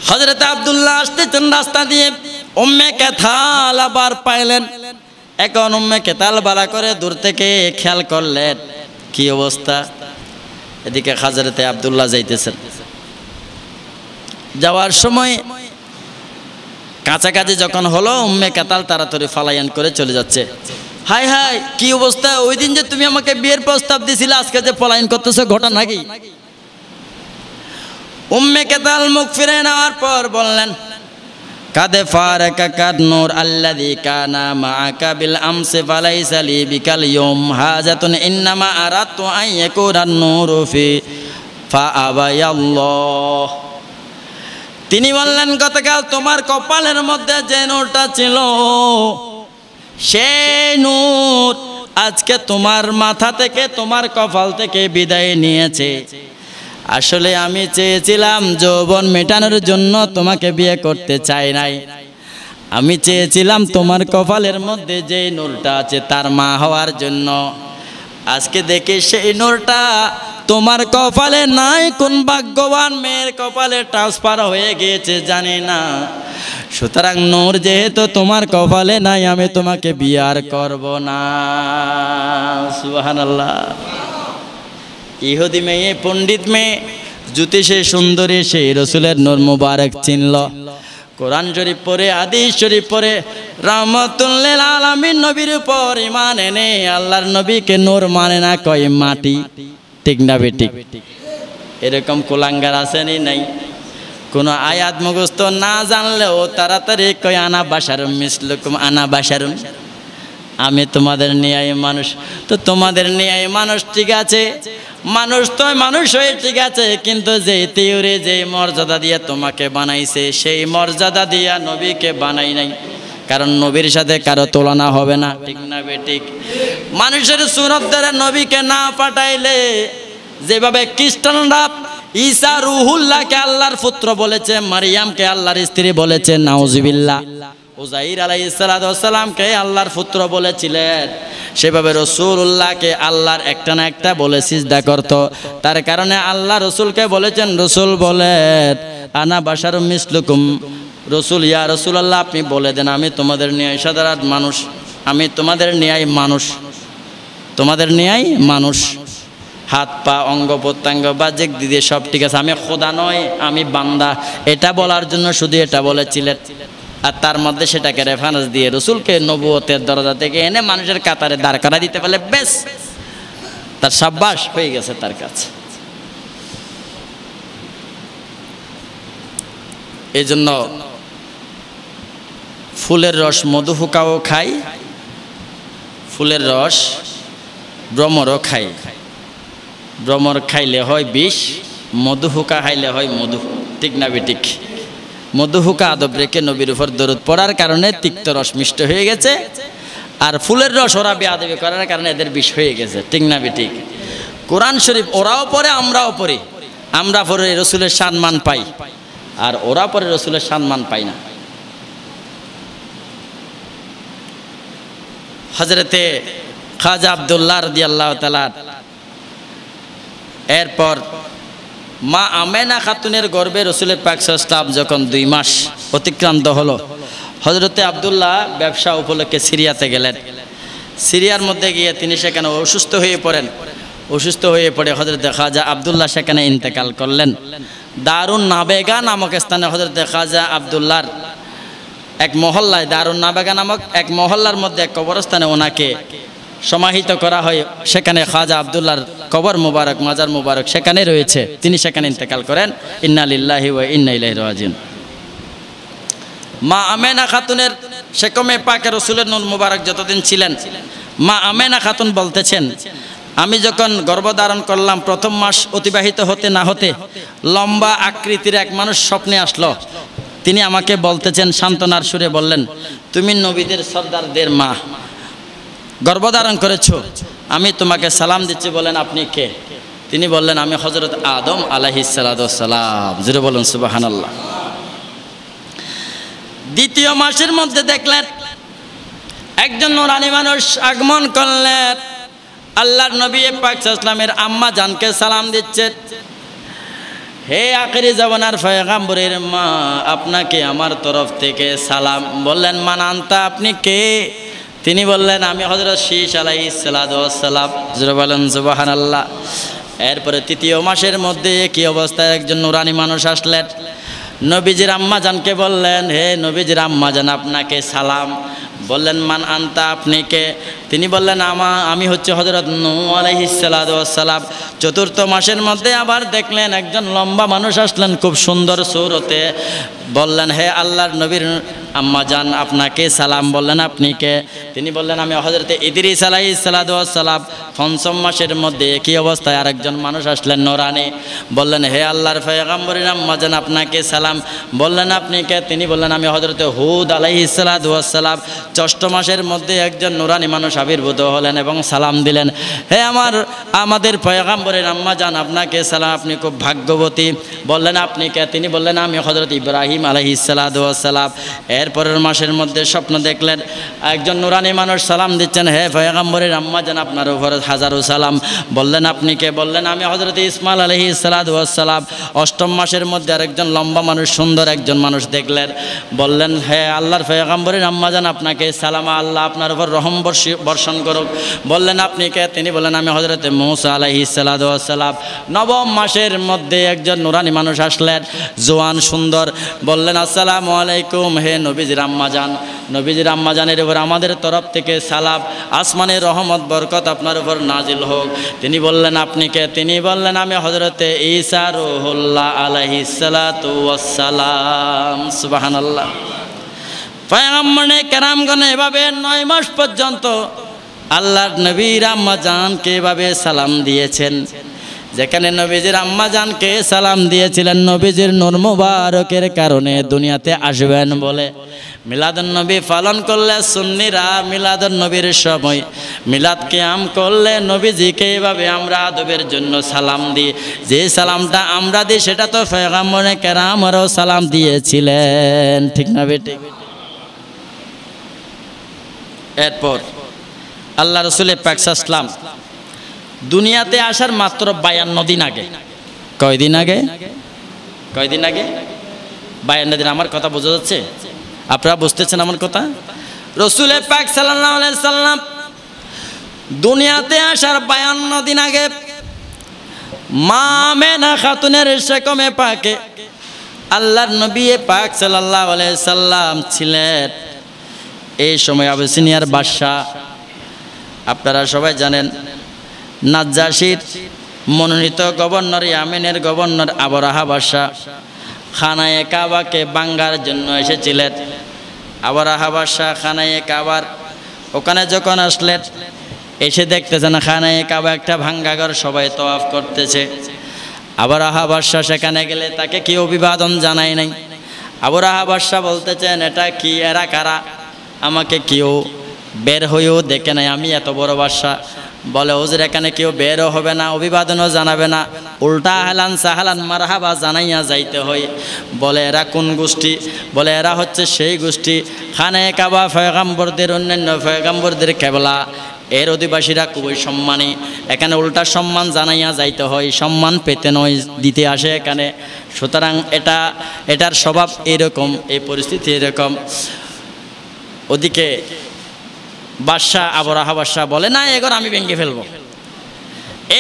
হজরত আবদুল্লাহ আসতেছেন রাস্তা দিয়ে উম্মে কেথাল আবার পাইলেন এখন উম্মে কেতাল বালা করে দূর থেকে খেয়াল করলেন কি অবস্থা এদিকে হাজরতে আবদুল্লাহ যাইতেছেন যাওয়ার সময় কাছাকাছি যখন হলো উম্মে কাতাল তাড়াতাড়ি ফালায়ন করে চলে যাচ্ছে হাই হাই কি অবস্থা ওই দিন যে তুমি আমাকে বিয়ের প্রস্তাব দিছিলে আজকে যে পলায়ন করতেছো ঘটা নাকি উম্মে কেতাল মুখ ফিরে নেওয়ার পর বললেন কাদে ফারাকা কাদ নূর দি কানা মাআকা বিল আমসে ফালাইসা লি বিকাল ইয়াউম হাজাতুন ইন্নামা আরাদতু আন ইয়াকুনা নূরু ফি ফা আবায়াল্লাহ তিনি বললেন গতকাল তোমার কপালের মধ্যে যে নূরটা ছিল সেই নূর আজকে তোমার মাথা থেকে তোমার কপাল থেকে বিদায় নিয়েছে আসলে আমি চেয়েছিলাম যৌবন মেটানোর জন্য তোমাকে বিয়ে করতে চাই নাই আমি চেয়েছিলাম তোমার কপালের মধ্যে যে নূরটা আছে তার মা হওয়ার জন্য আজকে দেখি সেই নূরটা তোমার কপালে নাই কোন ভাগ্যবান মেয়ের কপালে ট্রান্সফার হয়ে গিয়েছে জানি না সুতরাং নূর যেহেতু তোমার কপালে নাই আমি তোমাকে বিয়ার করব না আল্লাহ ইহুদি মেয়ে পণ্ডিত মেয়ে জ্যোতিষে সুন্দরী সেই রসুলের নূর মুবারক চিনল কোরআন শরীফ পরে আদিস শরীফ পরে রহমতুল্লিল আলমীর নবীর উপর ইমান এনে আল্লাহর নবীকে নূর মানে না কয় মাটি ঠিক না বেটিক এরকম কোলাঙ্গার আসেনি নাই কোনো আয়াত মুখস্থ না জানলেও তাড়াতাড়ি কয় আনা বাসারুম মিসলুকুম আনা বাসারুম আমি তোমাদের নিয়ে মানুষ তো তোমাদের নিয়ে মানুষ ঠিক আছে মানুষ তো মানুষ হয়ে ঠিক আছে কিন্তু যে তিউরে যে মর্যাদা দিয়া তোমাকে বানাইছে সেই মর্যাদা দিয়া নবীকে বানাই নাই কারণ নবীর সাথে কারো তুলনা হবে না ঠিক না বেঠিক মানুষের সুরত দ্বারা নবীকে না পাঠাইলে যেভাবে খ্রিস্টানরা ঈসা রুহুল্লাহকে আল্লাহর পুত্র বলেছে মারিয়ামকে আল্লাহর স্ত্রী বলেছে নাউজবিল্লা উজাইর আলাই সালামকে আল্লাহর পুত্র বলেছিলেন সেভাবে রসুল্লাহকে আল্লাহর একটা না একটা বলে সিজদা করত তার কারণে আল্লাহ রসুলকে বলেছেন রসুল বলেন আনা বাসার মিসলুকুম রসুল ইয়া রসুল আল্লাহ আপনি বলে দেন আমি তোমাদের নিয়ে সাধারণ মানুষ আমি তোমাদের ন্যায় মানুষ তোমাদের ন্যায় মানুষ হাত পা অঙ্গ প্রত্যঙ্গ যে দিদি সব ঠিক আছে আমি খোদা নয় আমি বান্দা এটা বলার জন্য শুধু এটা বলেছিলেন আর তার মধ্যে সেটাকে রেফারেন্স দিয়ে রসুলকে নবুয়তের দরজা থেকে এনে মানুষের কাতারে দাঁড় করা দিতে পারলে বেশ তার সাব্বাস হয়ে গেছে তার কাছে এই জন্য ফুলের রস মধু হুকাও খাই ফুলের রস ব্রমরও খাই ব্রমর খাইলে হয় বিষ মধু হুকা খাইলে হয় মধু ঠিক না বেটিক মধু হুকা আদব রেখে নবীর উপর দরদ পড়ার কারণে তিক্ত রস মিষ্ট হয়ে গেছে আর ফুলের রস ওরা বেয়াদবি করার কারণে এদের বিষ হয়ে গেছে ঠিক না বেটিক কোরআন শরীফ ওরাও পরে আমরাও পরে আমরা পরে রসুলের সম্মান পাই আর ওরা পরে রসুলের সম্মান পাই না হজরতে খাজা আবদুল্লাহ রদি আল্লাহ তালার এরপর মা আমেনা খাতুনের গর্বে রসুলের পাক যখন দুই মাস অতিক্রান্ত হলো হজরতে আবদুল্লাহ ব্যবসা উপলক্ষে সিরিয়াতে গেলেন সিরিয়ার মধ্যে গিয়ে তিনি সেখানে অসুস্থ হয়ে পড়েন অসুস্থ হয়ে পড়ে হজরতে খাজা আবদুল্লাহ সেখানে ইন্তেকাল করলেন দারুন নাবেগা নামক স্থানে হজরতে খাজা আবদুল্লাহর এক মহল্লায় দারুন নাবাগা নামক এক মহল্লার মধ্যে এক কবরস্থানে ওনাকে সমাহিত করা হয় সেখানে খাজা আবদুল্লার কবর মুবারক মাজার মুবারক সেখানে রয়েছে তিনি সেখানে ইন্তেকাল করেন ইন্নালিল্লাহি ওয়া ইন্না ইলাইহি রাজিউন মা আমেনা খাতুনের সেকমে পাকে রসুলের নুন মুবারক যতদিন ছিলেন মা আমেনা খাতুন বলতেছেন আমি যখন গর্ভধারণ করলাম প্রথম মাস অতিবাহিত হতে না হতে লম্বা আকৃতির এক মানুষ স্বপ্নে আসলো তিনি আমাকে বলতেছেন সান্ত্বনার সুরে বললেন তুমি নবীদের সর্দারদের মা গর্ভধারণ করেছ আমি তোমাকে সালাম দিচ্ছি বলেন আপনি কে তিনি বললেন আমি হজরত আদম আলাহিসালাম জুড়ে বলুন সুবাহান আল্লাহ দ্বিতীয় মাসের মধ্যে দেখলেন একজন নোরানি মানুষ আগমন করলেন আল্লাহর নবী পাক ইসলামের আম্মা জানকে সালাম দিচ্ছে হে আখেরি জবানার ফয়গাম্বরের মা আপনাকে আমার তরফ থেকে সালাম বললেন মানান্তা আপনি কে তিনি বললেন আমি হজরত শীষ আলাই সালাদাম বলেন জুবাহান আল্লাহ এরপরে তৃতীয় মাসের মধ্যে কি অবস্থায় একজন নুরানি মানুষ আসলেন নবীজির আম্মা জানকে বললেন হে নবীজির আম্মা জান আপনাকে সালাম বললেন মান আন্তা আপনি কে তিনি বললেন আমা আমি হচ্ছে হজরত নু আলহিসাল্লাম চতুর্থ মাসের মধ্যে আবার দেখলেন একজন লম্বা মানুষ আসলেন খুব সুন্দর সুরতে বললেন হে আল্লাহর নবীর আম্মা যান আপনাকে সালাম বললেন আপনি কে তিনি বললেন আমি হজরতে সালাই সালাদ সালাম পঞ্চম মাসের মধ্যে একই অবস্থায় আরেকজন মানুষ আসলেন নোরানি বললেন হে আল্লাহর ফয়গাম্বরিন আম্মা যান আপনাকে সালাম বললেন আপনি কে তিনি বললেন আমি হজরতে হুদ আলাই সালাম ষষ্ঠ মাসের মধ্যে একজন নোরানি মানুষ আবির্ভূত হলেন এবং সালাম দিলেন হে আমার আমাদের ফয়গাম্বরিন আম্মা যান আপনাকে সালাম আপনি খুব ভাগ্যবতী বললেন আপনি কে তিনি বললেন আমি হজরত ইব্রাহিম আলহিসাল্লাম এরপরের মাসের মধ্যে স্বপ্ন দেখলেন একজন নুরানি মানুষ সালাম দিচ্ছেন হে ফয়াগম্বরের আম্মা যান আপনার উপরে হাজারো সালাম বললেন আপনি কে বললেন আমি হজরত ইসমাল আলহি সালাদাম অষ্টম মাসের মধ্যে আরেকজন লম্বা মানুষ সুন্দর একজন মানুষ দেখলেন বললেন হে আল্লাহর ফয়াগম্বরের আম্মা যান আপনাকে সালামা আল্লাহ আপনার উপর রহম বর্ষণ করুক বললেন আপনি কে তিনি বললেন আমি হজরত মৌসা আলহি সালাদাম নবম মাসের মধ্যে একজন নুরানি মানুষ আসলেন জোয়ান সুন্দর বললেন আসসালামু আলাইকুম হে নবীজির আম্মা যান নবীজির আম্মা উপর আমাদের তরফ থেকে সালাব আসমানের রহমত বরকত আপনার উপর নাজিল হোক তিনি বললেন আপনি কে তিনি বললেন আমি হজরতে ঈসা রুহুল্লাহ আলহি সালাতাম সুবাহান আল্লাহ পয়াম্মনে কেরামগণে এভাবে নয় মাস পর্যন্ত আল্লাহর নবীর আম্মা জানকে এভাবে সালাম দিয়েছেন যেখানে নবীজির আম্মা জানকে সালাম দিয়েছিলেন নবীজির নূর মুবারকের কারণে দুনিয়াতে আসবেন বলে মিলাদুন নবী পালন করলে সুন্নিরা মিলাদুন নবীর সময় মিলাদ কেয়াম করলে নবীজিকে এইভাবে আমরা আদবের জন্য সালাম দিই যে সালামটা আমরা দিই সেটা তো ফেগামনে কেরামরাও সালাম দিয়েছিলেন ঠিক না বেটি এরপর আল্লাহ রসুল প্যাকসাসলাম দুনিয়াতে আসার মাত্র বায়ান্ন দিন আগে কয়দিন আগে কয়দিন আগে বায়ান্ন দিন আমার কথা বোঝা যাচ্ছে আপনারা বুঝতেছেন আমার কথা রসুল পাক সাল্লাম দুনিয়াতে আসার বায়ান্ন দিন আগে মা না খাতুনের সেকমে পাকে আল্লাহর নবী পাক সাল্লাহ সাল্লাম ছিলেন এই সময় আবেসিনিয়ার বাদশাহ আপনারা সবাই জানেন নাজ্জাসির মনোনীত গভর্নর ইয়ামেনের গভর্নর আবরাহা বাদশাহ খানায়ে কাবাকে বাঙ্গার জন্য এসেছিলেন আবরাহা বাদশাহ খানায়ে কাবার ওখানে যখন আসলেন এসে দেখতেছেন খানায়ে কাবা একটা ভাঙ্গাঘর সবাই তওয়াফ করতেছে আবরাহা বাদশাহ সেখানে গেলে তাকে কি অভিবাদন জানায় নাই আবরাহা বাসা বলতেছেন এটা কি এরা কারা আমাকে কেউ বের হয়েও দেখে নাই আমি এত বড় বাদশাহ বলে ওজুর এখানে কেউ বেরও হবে না অভিবাদনও জানাবে না উল্টা হেলান সাহালান মারহাবা জানাইয়া যাইতে হয় বলে এরা কোন গোষ্ঠী বলে এরা হচ্ছে সেই গোষ্ঠী খানে কাবা ফয়গাম্বরদের অন্যান্য ফয়গাম্বরদের কেবলা এর অধিবাসীরা খুবই সম্মানী এখানে উল্টা সম্মান জানাইয়া যাইতে হয় সম্মান পেতে নয় দিতে আসে এখানে সুতরাং এটা এটার স্বভাব এরকম এই পরিস্থিতি এরকম ওদিকে বাদশাহ আবরাহা বাদশাহ বলে না ঘর আমি ভেঙে ফেলবো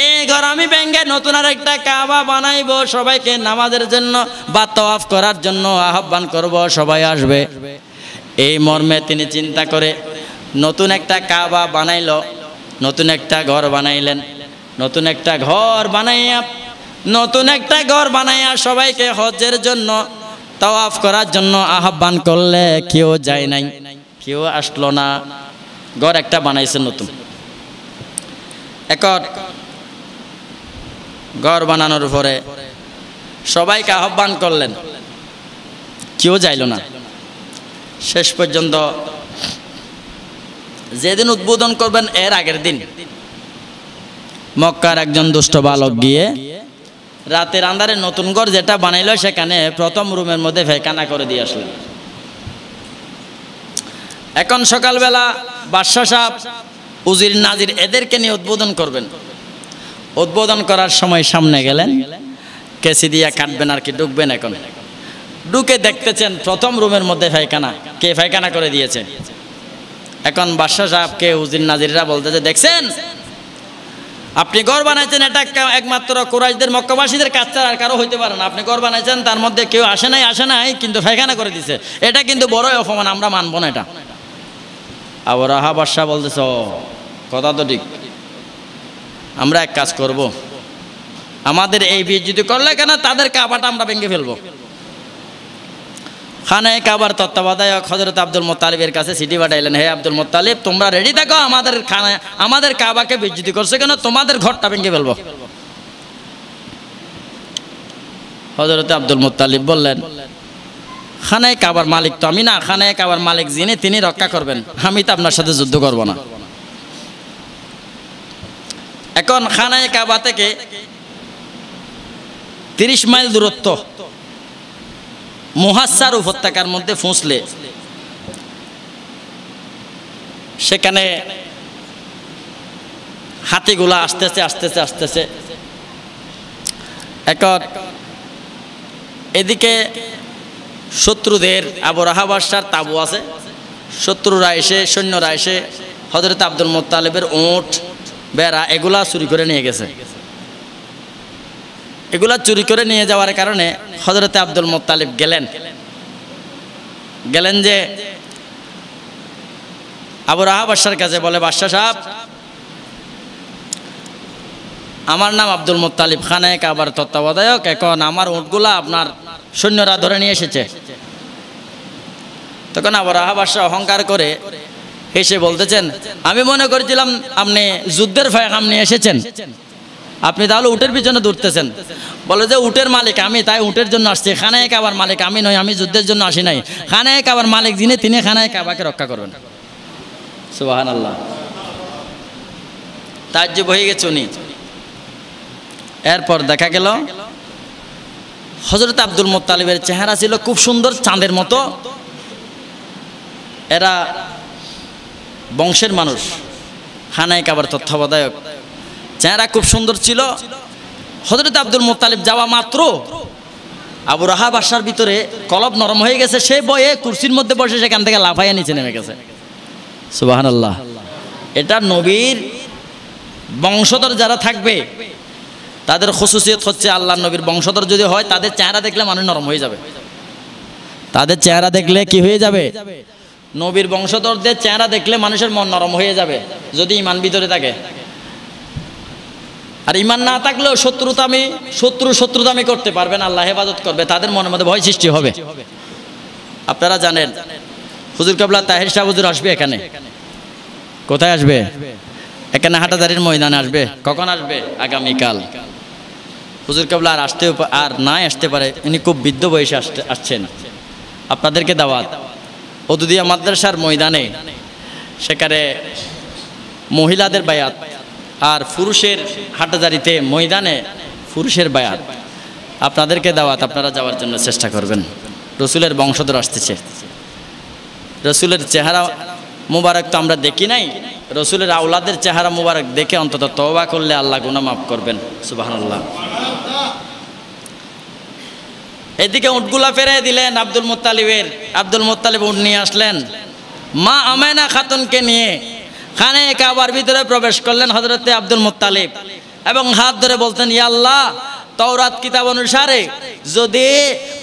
এই ঘর আমি ভেঙে নতুন আর একটা কাবা বানাইব সবাইকে নামাজের জন্য বা তওয়াফ করার জন্য আহ্বান করব সবাই আসবে এই মর্মে তিনি চিন্তা করে নতুন একটা কাবা বানাইল নতুন একটা ঘর বানাইলেন নতুন একটা ঘর বানাইয়া নতুন একটা ঘর বানাইয়া সবাইকে হজের জন্য তওয়াফ করার জন্য আহ্বান করলে কেউ যায় নাই কেউ আসলো না ঘর একটা বানাইছে নতুন একর ঘর বানানোর পরে সবাইকে আহ্বান করলেন কেউ যাইল না শেষ পর্যন্ত যেদিন উদ্বোধন করবেন এর আগের দিন মক্কার একজন দুষ্ট বালক গিয়ে রাতের আন্ধারে নতুন ঘর যেটা বানাইল সেখানে প্রথম রুমের মধ্যে ভেকানা করে দিয়ে আসলেন এখন সকালবেলা বাদশাহ সাহ উজির নাজির এদেরকে নিয়ে উদ্বোধন করবেন উদ্বোধন করার সময় সামনে গেলেন কেসি দিয়া কাটবেন আর কি ডুববেন এখন ঢুকে দেখতেছেন প্রথম রুমের মধ্যে ফাইখানা কে ফাইখানা করে দিয়েছে এখন বাদশাহ সাহেবকে উজির নাজিরা বলতেছে দেখছেন আপনি গড় বানাইছেন এটা একমাত্র কোরাইশদের মক্কাবাসীদের কাজ ছাড়া আর কারো হইতে পারে না আপনি গড় বানাইছেন তার মধ্যে কেউ আসে নাই আসে নাই কিন্তু ফাইখানা করে দিছে এটা কিন্তু বড়ই অপমান আমরা মানব না এটা আবার আহা বাদশাহ বলতেছ কথা তো ঠিক আমরা এক কাজ করব। আমাদের এই বিয়ে যদি করলে কেন তাদের কাবাটা আমরা ভেঙে ফেলবো খানায় কাবার তত্ত্বাবধায়ক হজরত আব্দুল মোত্তালিবের কাছে সিটি পাঠাইলেন হে আব্দুল মোত্তালিব তোমরা রেডি থাকো আমাদের খানায় আমাদের কাবাকে বিদ্যুতি করছে কেন তোমাদের ঘরটা ভেঙে ফেলবো হজরত আব্দুল মোত্তালিব বললেন খানায় কাবার মালিক তো আমি না খানায় কাবার মালিক যিনি তিনি রক্ষা করবেন আমি তো আপনার সাথে যুদ্ধ করব না এখন খানায় কাবা থেকে তিরিশ মাইল দূরত্ব মহাসার উপত্যকার মধ্যে ফুঁসলে সেখানে হাতিগুলা আসতেছে আসতেছে আসতেছে এখন এদিকে শত্রুদের আবু রাহাবাসার তাবু আছে শত্রুরা এসে সৈন্যরা এসে হজরত আব্দুল মোত্তালেবের ওঁট বেড়া এগুলা চুরি করে নিয়ে গেছে এগুলা চুরি করে নিয়ে যাওয়ার কারণে হজরতে আব্দুল মোত্তালিব গেলেন গেলেন যে আবু রাহা বাদশার কাছে বলে বাদশা সাহেব আমার নাম আব্দুল মোত্তালিব খানে কাবার তত্ত্বাবধায়ক এখন আমার উঠগুলা আপনার সৈন্যরা ধরে নিয়ে এসেছে তখন আবার আহাবাসা অহংকার করে এসে বলতেছেন আমি মনে করেছিলাম আপনি যুদ্ধের ফায়াকাম নিয়ে এসেছেন আপনি তাহলে উটের পিছনে দৌড়তেছেন বলে যে উটের মালিক আমি তাই উটের জন্য আসছি খানায় কাবার মালিক আমি নই আমি যুদ্ধের জন্য আসি নাই খানায় কাবার মালিক যিনি তিনি খানায় কাবাকে রক্ষা করবেন সুবাহান আল্লাহ যে হয়ে গেছে উনি এরপর দেখা গেল হজরত আব্দুল মোত্তালিবের চেহারা ছিল খুব সুন্দর চাঁদের মতো এরা বংশের মানুষ হানায় কাবার তত্ত্বাবধায়ক চেহারা খুব সুন্দর ছিল হজরত আব্দুল মোত্তালিব যাওয়া মাত্র আবু রাহা বাসার ভিতরে কলব নরম হয়ে গেছে সে বয়ে কুর্সির মধ্যে বসে সেখান থেকে লাফাইয়া নিচে নেমে গেছে সুবাহান এটা নবীর বংশধর যারা থাকবে তাদের খসুসিয়ত হচ্ছে আল্লাহ নবীর বংশধর যদি হয় তাদের চেহারা দেখলে মানুষ নরম হয়ে যাবে তাদের চেহারা দেখলে কি হয়ে যাবে নবীর বংশধরদের চেহারা দেখলে মানুষের মন নরম হয়ে যাবে যদি ইমান ভিতরে থাকে আর ইমান না থাকলেও শত্রুতামি শত্রু শত্রুতামি করতে পারবেন আল্লাহ হেফাজত করবে তাদের মনের মধ্যে ভয় সৃষ্টি হবে আপনারা জানেন হুজুর কাবলা তাহের শাহ হুজুর আসবে এখানে কোথায় আসবে এখানে হাটাদারির ময়দানে আসবে কখন আসবে আগামীকাল হুজুর কাবলা আর আসতে আর নাই আসতে পারে ইনি খুব বৃদ্ধ বয়সে আসতে আসছেন আপনাদেরকে দাওয়াত অদুদিয়া মাদ্রাসার ময়দানে সেখানে মহিলাদের বায়াত আর পুরুষের হাটাজারিতে ময়দানে পুরুষের বায়াত আপনাদেরকে দাওয়াত আপনারা যাওয়ার জন্য চেষ্টা করবেন রসুলের বংশধর আসতেছে রসুলের চেহারা মুবারক তো আমরা দেখি নাই রসুলের আউলাদের চেহারা মুবারক দেখে অন্তত তবা করলে আল্লাহ গুনা মাফ করবেন সুবাহ আল্লাহ এদিকে উঠগুলা ফেরাই দিলেন আব্দুল মুতালিবের আব্দুল মুতালিব উঠ নিয়ে আসলেন মা আমেনা খাতুনকে নিয়ে খানে কাবার ভিতরে প্রবেশ করলেন হজরতে আব্দুল মুতালিব এবং হাত ধরে বলতেন ইয়াল্লাহ তওরাত কিতাব অনুসারে যদি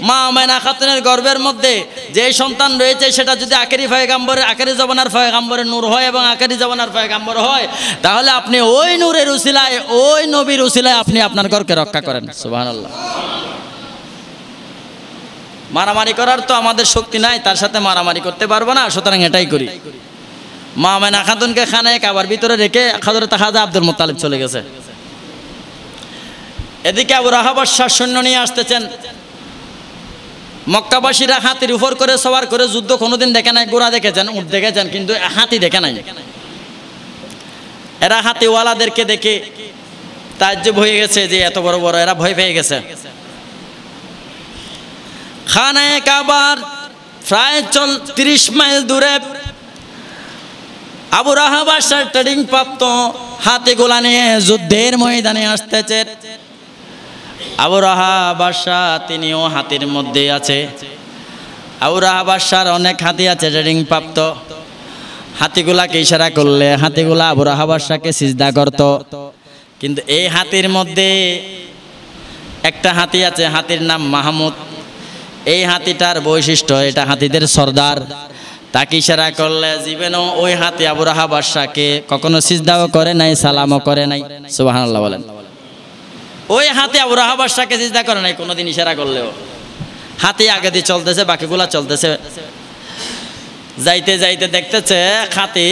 মা আমায়না খাতুনের গর্বের মধ্যে যে সন্তান রয়েছে সেটা যদি আখেরি ফয়েগাম্বরের আকেরি জবানার ফয়েগাম্বরের নূর হয় এবং আকারি জবানার ফয়েগাম্বর হয় তাহলে আপনি ওই নূরের উসিলায় ওই নবীর উসিলায় আপনি আপনার ঘরকে রক্ষা করেন আল্লাহ মারামারি করার তো আমাদের শক্তি নাই তার সাথে মারামারি করতে পারবো না সুতরাং এটাই করি মা মেনা খাতুনকে খানে কাবার ভিতরে রেখে খাজরত তাহাজা আব্দুল মোতালিব চলে গেছে এদিকে আবু রাহাবার শাহ সৈন্য নিয়ে আসতেছেন মক্কাবাসীরা হাতির উপর করে সবার করে যুদ্ধ কোনোদিন দেখে নাই গোড়া দেখেছেন উঠ দেখেছেন কিন্তু হাতি দেখে নাই এরা হাতিওয়ালাদেরকে দেখে তাজ্জব হয়ে গেছে যে এত বড় বড় এরা ভয় পেয়ে গেছে খানে কাবার প্রায় চল তিরিশ মাইল দূরে আবু রাহাবাসার ট্রেডিং প্রাপ্ত হাতে গোলা নিয়ে যুদ্ধের ময়দানে আসতেছে আবু রাহাবাসা তিনিও হাতির মধ্যে আছে আবু রাহাবাসার অনেক হাতি আছে ট্রেডিং প্রাপ্ত হাতিগুলাকে ইশারা করলে হাতিগুলা আবু রাহাবাসাকে সিজদা করত কিন্তু এই হাতির মধ্যে একটা হাতি আছে হাতির নাম মাহমুদ এই হাতিটার বৈশিষ্ট্য এটা হাতিদের সর্দার তাকে ইশারা করলে জীবনও ওই হাতি আবু রাহা বাদশাকে কখনো সিজদাও করে নাই সালামও করে নাই সুবাহান্লাহ বলেন ওই হাতি আবু রাহা বাদশাকে সিজদা করে নাই কোনোদিন ইশারা করলেও হাতি আগে দিয়ে চলতেছে বাকিগুলা চলতেছে যাইতে যাইতে দেখতেছে খাতি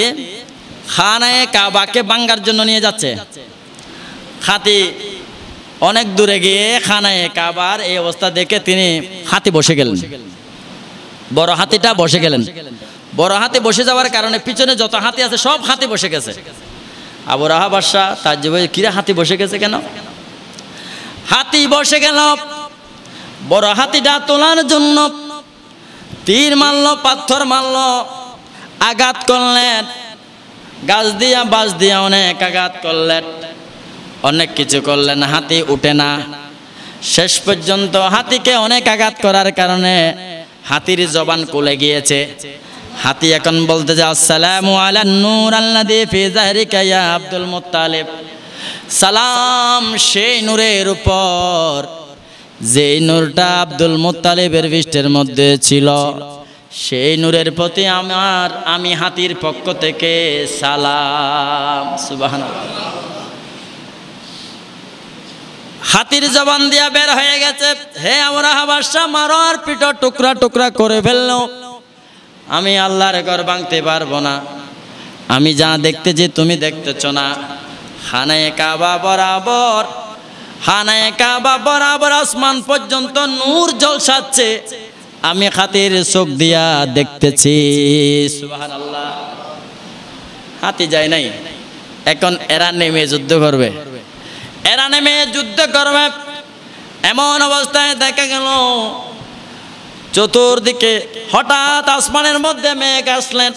খানায় কাবাকে বাঙ্গার জন্য নিয়ে যাচ্ছে খাতি অনেক দূরে গিয়ে খানায় কাবার এই অবস্থা দেখে তিনি হাতি বসে গেলেন বড় হাতিটা বসে গেলেন বড় হাতি বসে যাওয়ার কারণে পিছনে যত হাতি আছে সব হাতি বসে গেছে আবু রাহা বাদশাহ তার জীবনে কিরা হাতি বসে গেছে কেন হাতি বসে গেল বড় হাতিটা তোলার জন্য তীর মারল পাথর মারল আঘাত করলেন গাছ দিয়া বাঁশ দিয়া অনেক আঘাত করলেন অনেক কিছু করলেন হাতি উঠে না শেষ পর্যন্ত হাতিকে অনেক আঘাত করার কারণে হাতির জবান কুলে গিয়েছে হাতি এখন বলতে যা আসসালামু আলা নূর আল্লাদি ফি জাহরিকা ইয়া আব্দুল মুত্তালিব সালাম সেই নূরের উপর যে নূরটা আব্দুল মুত্তালিবের পৃষ্ঠের মধ্যে ছিল সেই নূরের প্রতি আমার আমি হাতির পক্ষ থেকে সালাম সুবহানাল্লাহ হাতির জবান দিয়া বের হয়ে গেছে হে আমরা হাবাসা মারো আর পিঠো টুকরা টুকরা করে ফেলল আমি আল্লাহর ঘর ভাঙতে পারবো না আমি যা দেখতে যে তুমি দেখতেছ না হানায় কাবা বরাবর হানায় কাবা বরাবর আসমান পর্যন্ত নূর জলসাচ্ছে আমি হাতির চোখ দিয়া দেখতেছি হাতি যায় নাই এখন এরা নেমে যুদ্ধ করবে এরা নেমে যুদ্ধ করবে এমন অবস্থায় দেখা গেল চতুর্দিকে হঠাৎ আসমানের মধ্যে মেঘ আসলেন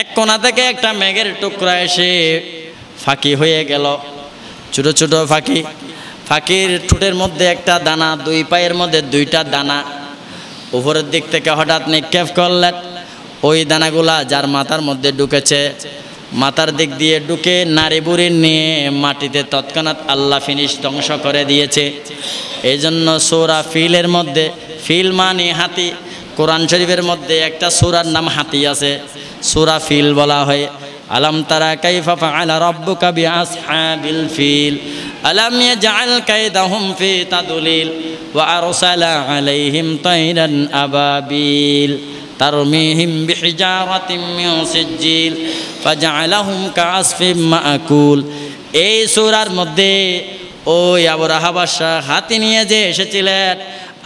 এক কোনা থেকে একটা মেঘের টুকরা এসে ফাঁকি হয়ে গেল ছোট ছোট ফাঁকি ফাঁকির ঠোঁটের মধ্যে একটা দানা দুই পায়ের মধ্যে দুইটা দানা উপরের দিক থেকে হঠাৎ নিক্ষেপ করলেন ওই দানাগুলা যার মাথার মধ্যে ঢুকেছে মাথার দিক দিয়ে ঢুকে নারী বুড়ি নিয়ে মাটিতে তৎক্ষণাৎ আল্লাহ ফিনিশ ধ্বংস করে দিয়েছে এই জন্য সৌরা ফিলের মধ্যে ফিল মানে হাতি কোরআন শরীফের মধ্যে একটা সুরার নাম হাতি আছে সুরা ফিল বলা হয় আলম তারা কাইফা ফাআলা রাব্বুকা বিল ফিল আলম ইয়াজআল কাইদাহুম ফি তাদলিল ওয়া আরসালা আলাইহিম তায়রান আবাবিল ترميهم بحجارة من سجيل فجعلهم كعصف مأكول এই সুরার মধ্যে ওই আবু রাহাবাসা হাতি নিয়ে যে এসেছিলেন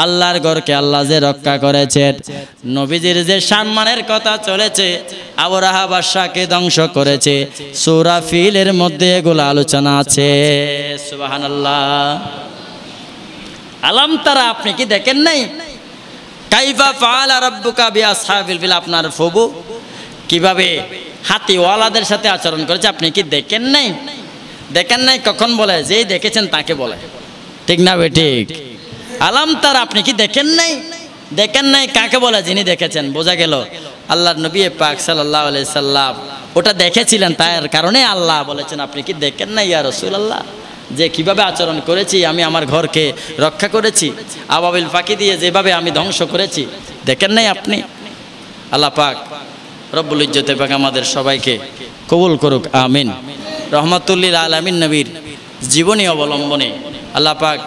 আল্লাহর ঘরকে আল্লাহ যে রক্ষা করেছেন নবীজির যে সম্মানের কথা চলেছে আবু রাহাবাসাকে ধ্বংস করেছে সুরা ফিলের মধ্যে এগুলো আলোচনা আছে আল্লাহ আলম তারা আপনি কি দেখেন নাই কাইফা ফাল আরব্বুকা বিয়া সাহাবিল আপনার ফবু কিভাবে হাতিওয়ালাদের সাথে আচরণ করেছে আপনি কি দেখেন নাই দেখেন নাই কখন বলে যেই দেখেছেন তাকে বলে ঠিক না বে ঠিক আলাম তার আপনি কি দেখেন নাই দেখেন নাই কাকে বলে যিনি দেখেছেন বোঝা গেল আল্লাহ নবী পাক সাল্লাহ আলি সাল্লাম ওটা দেখেছিলেন তার কারণে আল্লাহ বলেছেন আপনি কি দেখেন না ইয়া রসুল আল্লাহ যে কিভাবে আচরণ করেছি আমি আমার ঘরকে রক্ষা করেছি আবাবিল ফাঁকি দিয়ে যেভাবে আমি ধ্বংস করেছি দেখেন নাই আপনি আল্লাহ পাক রব্বুল ইজ্জতে পাক আমাদের সবাইকে কবুল করুক আমিন রহমাতুল্লিল আলামিন নবীর জীবনী অবলম্বনে আল্লাহ পাক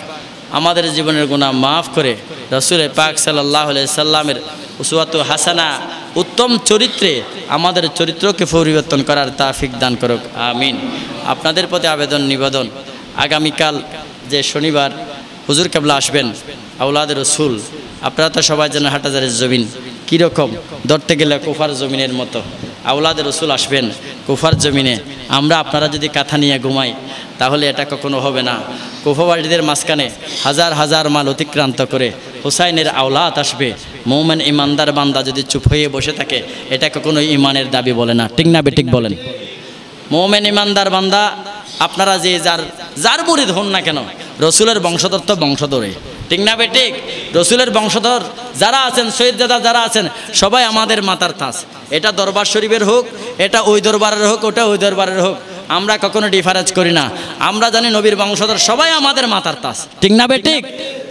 আমাদের জীবনের গুণা মাফ করে রসুলের পাক সাল্লাহ সাল্লামের উসুয়াত হাসানা উত্তম চরিত্রে আমাদের চরিত্রকে পরিবর্তন করার তাফিক দান করুক আমিন আপনাদের প্রতি আবেদন নিবেদন আগামীকাল যে শনিবার হুজুর কেবলা আসবেন আউলাদের রসুল আপনারা তো সবাই জানেন হাটাজারের জমিন কীরকম ধরতে গেলে কুফার জমিনের মতো আউলাদের রসুল আসবেন কুফার জমিনে আমরা আপনারা যদি কাঁথা নিয়ে ঘুমাই তাহলে এটা কখনো হবে না কুফাবাড়িদের মাঝখানে হাজার হাজার মাল অতিক্রান্ত করে হুসাইনের আওলাত আসবে মৌমেন ইমানদার বান্দা যদি চুপ হয়ে বসে থাকে এটা কখনো ইমানের দাবি বলে না ঠিক না বেঠিক বলেন মৌমেন ইমানদার বান্দা আপনারা যে যার যার মুরিদ হন না কেন রসুলের বংশধর তো বংশধরে ঠিক না বে ঠিক রসুলের বংশধর যারা আছেন শহীদ দাদা যারা আছেন সবাই আমাদের মাতার তাস এটা দরবার শরীফের হোক এটা ওই দরবারের হোক ওটা ওই দরবারের হোক আমরা কখনো ডিফারেন্স করি না আমরা জানি নবীর বংশধর সবাই আমাদের মাতার তাস ঠিক না বে ঠিক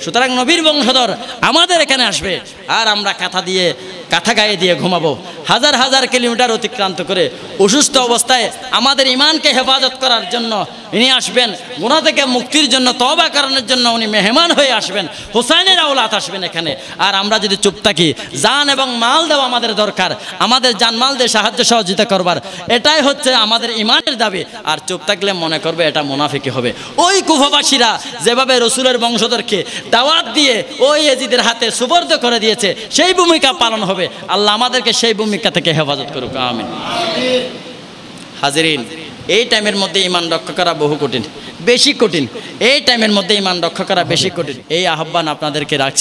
সুতরাং নবীর বংশধর আমাদের এখানে আসবে আর আমরা কাঁথা দিয়ে কাঁথা গায়ে দিয়ে ঘুমাবো হাজার হাজার কিলোমিটার অতিক্রান্ত করে অসুস্থ অবস্থায় আমাদের ইমানকে হেফাজত করার জন্য ইনি আসবেন গুণা থেকে মুক্তির জন্য তবা কারণের জন্য উনি মেহমান হয়ে আসবেন হুসাইনের আওলাত আসবেন এখানে আর আমরা যদি চুপ থাকি যান এবং মাল দেওয়া আমাদের দরকার আমাদের জানমাল দিয়ে সাহায্য সহযোগিতা করবার এটাই হচ্ছে আমাদের ইমানের দাবি আর চুপ থাকলে মনে করবে এটা মোনাফিকি হবে ওই কুফবাসীরা যেভাবে রসুলের বংশধরকে দাওয়াত দিয়ে ওই এজিদের হাতে সুবর্দ করে দিয়েছে সেই ভূমিকা পালন হবে হবে আল্লাহ আমাদেরকে সেই ভূমিকা থেকে হেফাজত করুক আমিন হাজিরিন এই টাইমের মধ্যে ইমান রক্ষা করা বহু কঠিন বেশি কঠিন এই টাইমের মধ্যে ইমান রক্ষা করা বেশি কঠিন এই আহ্বান আপনাদেরকে রাখছি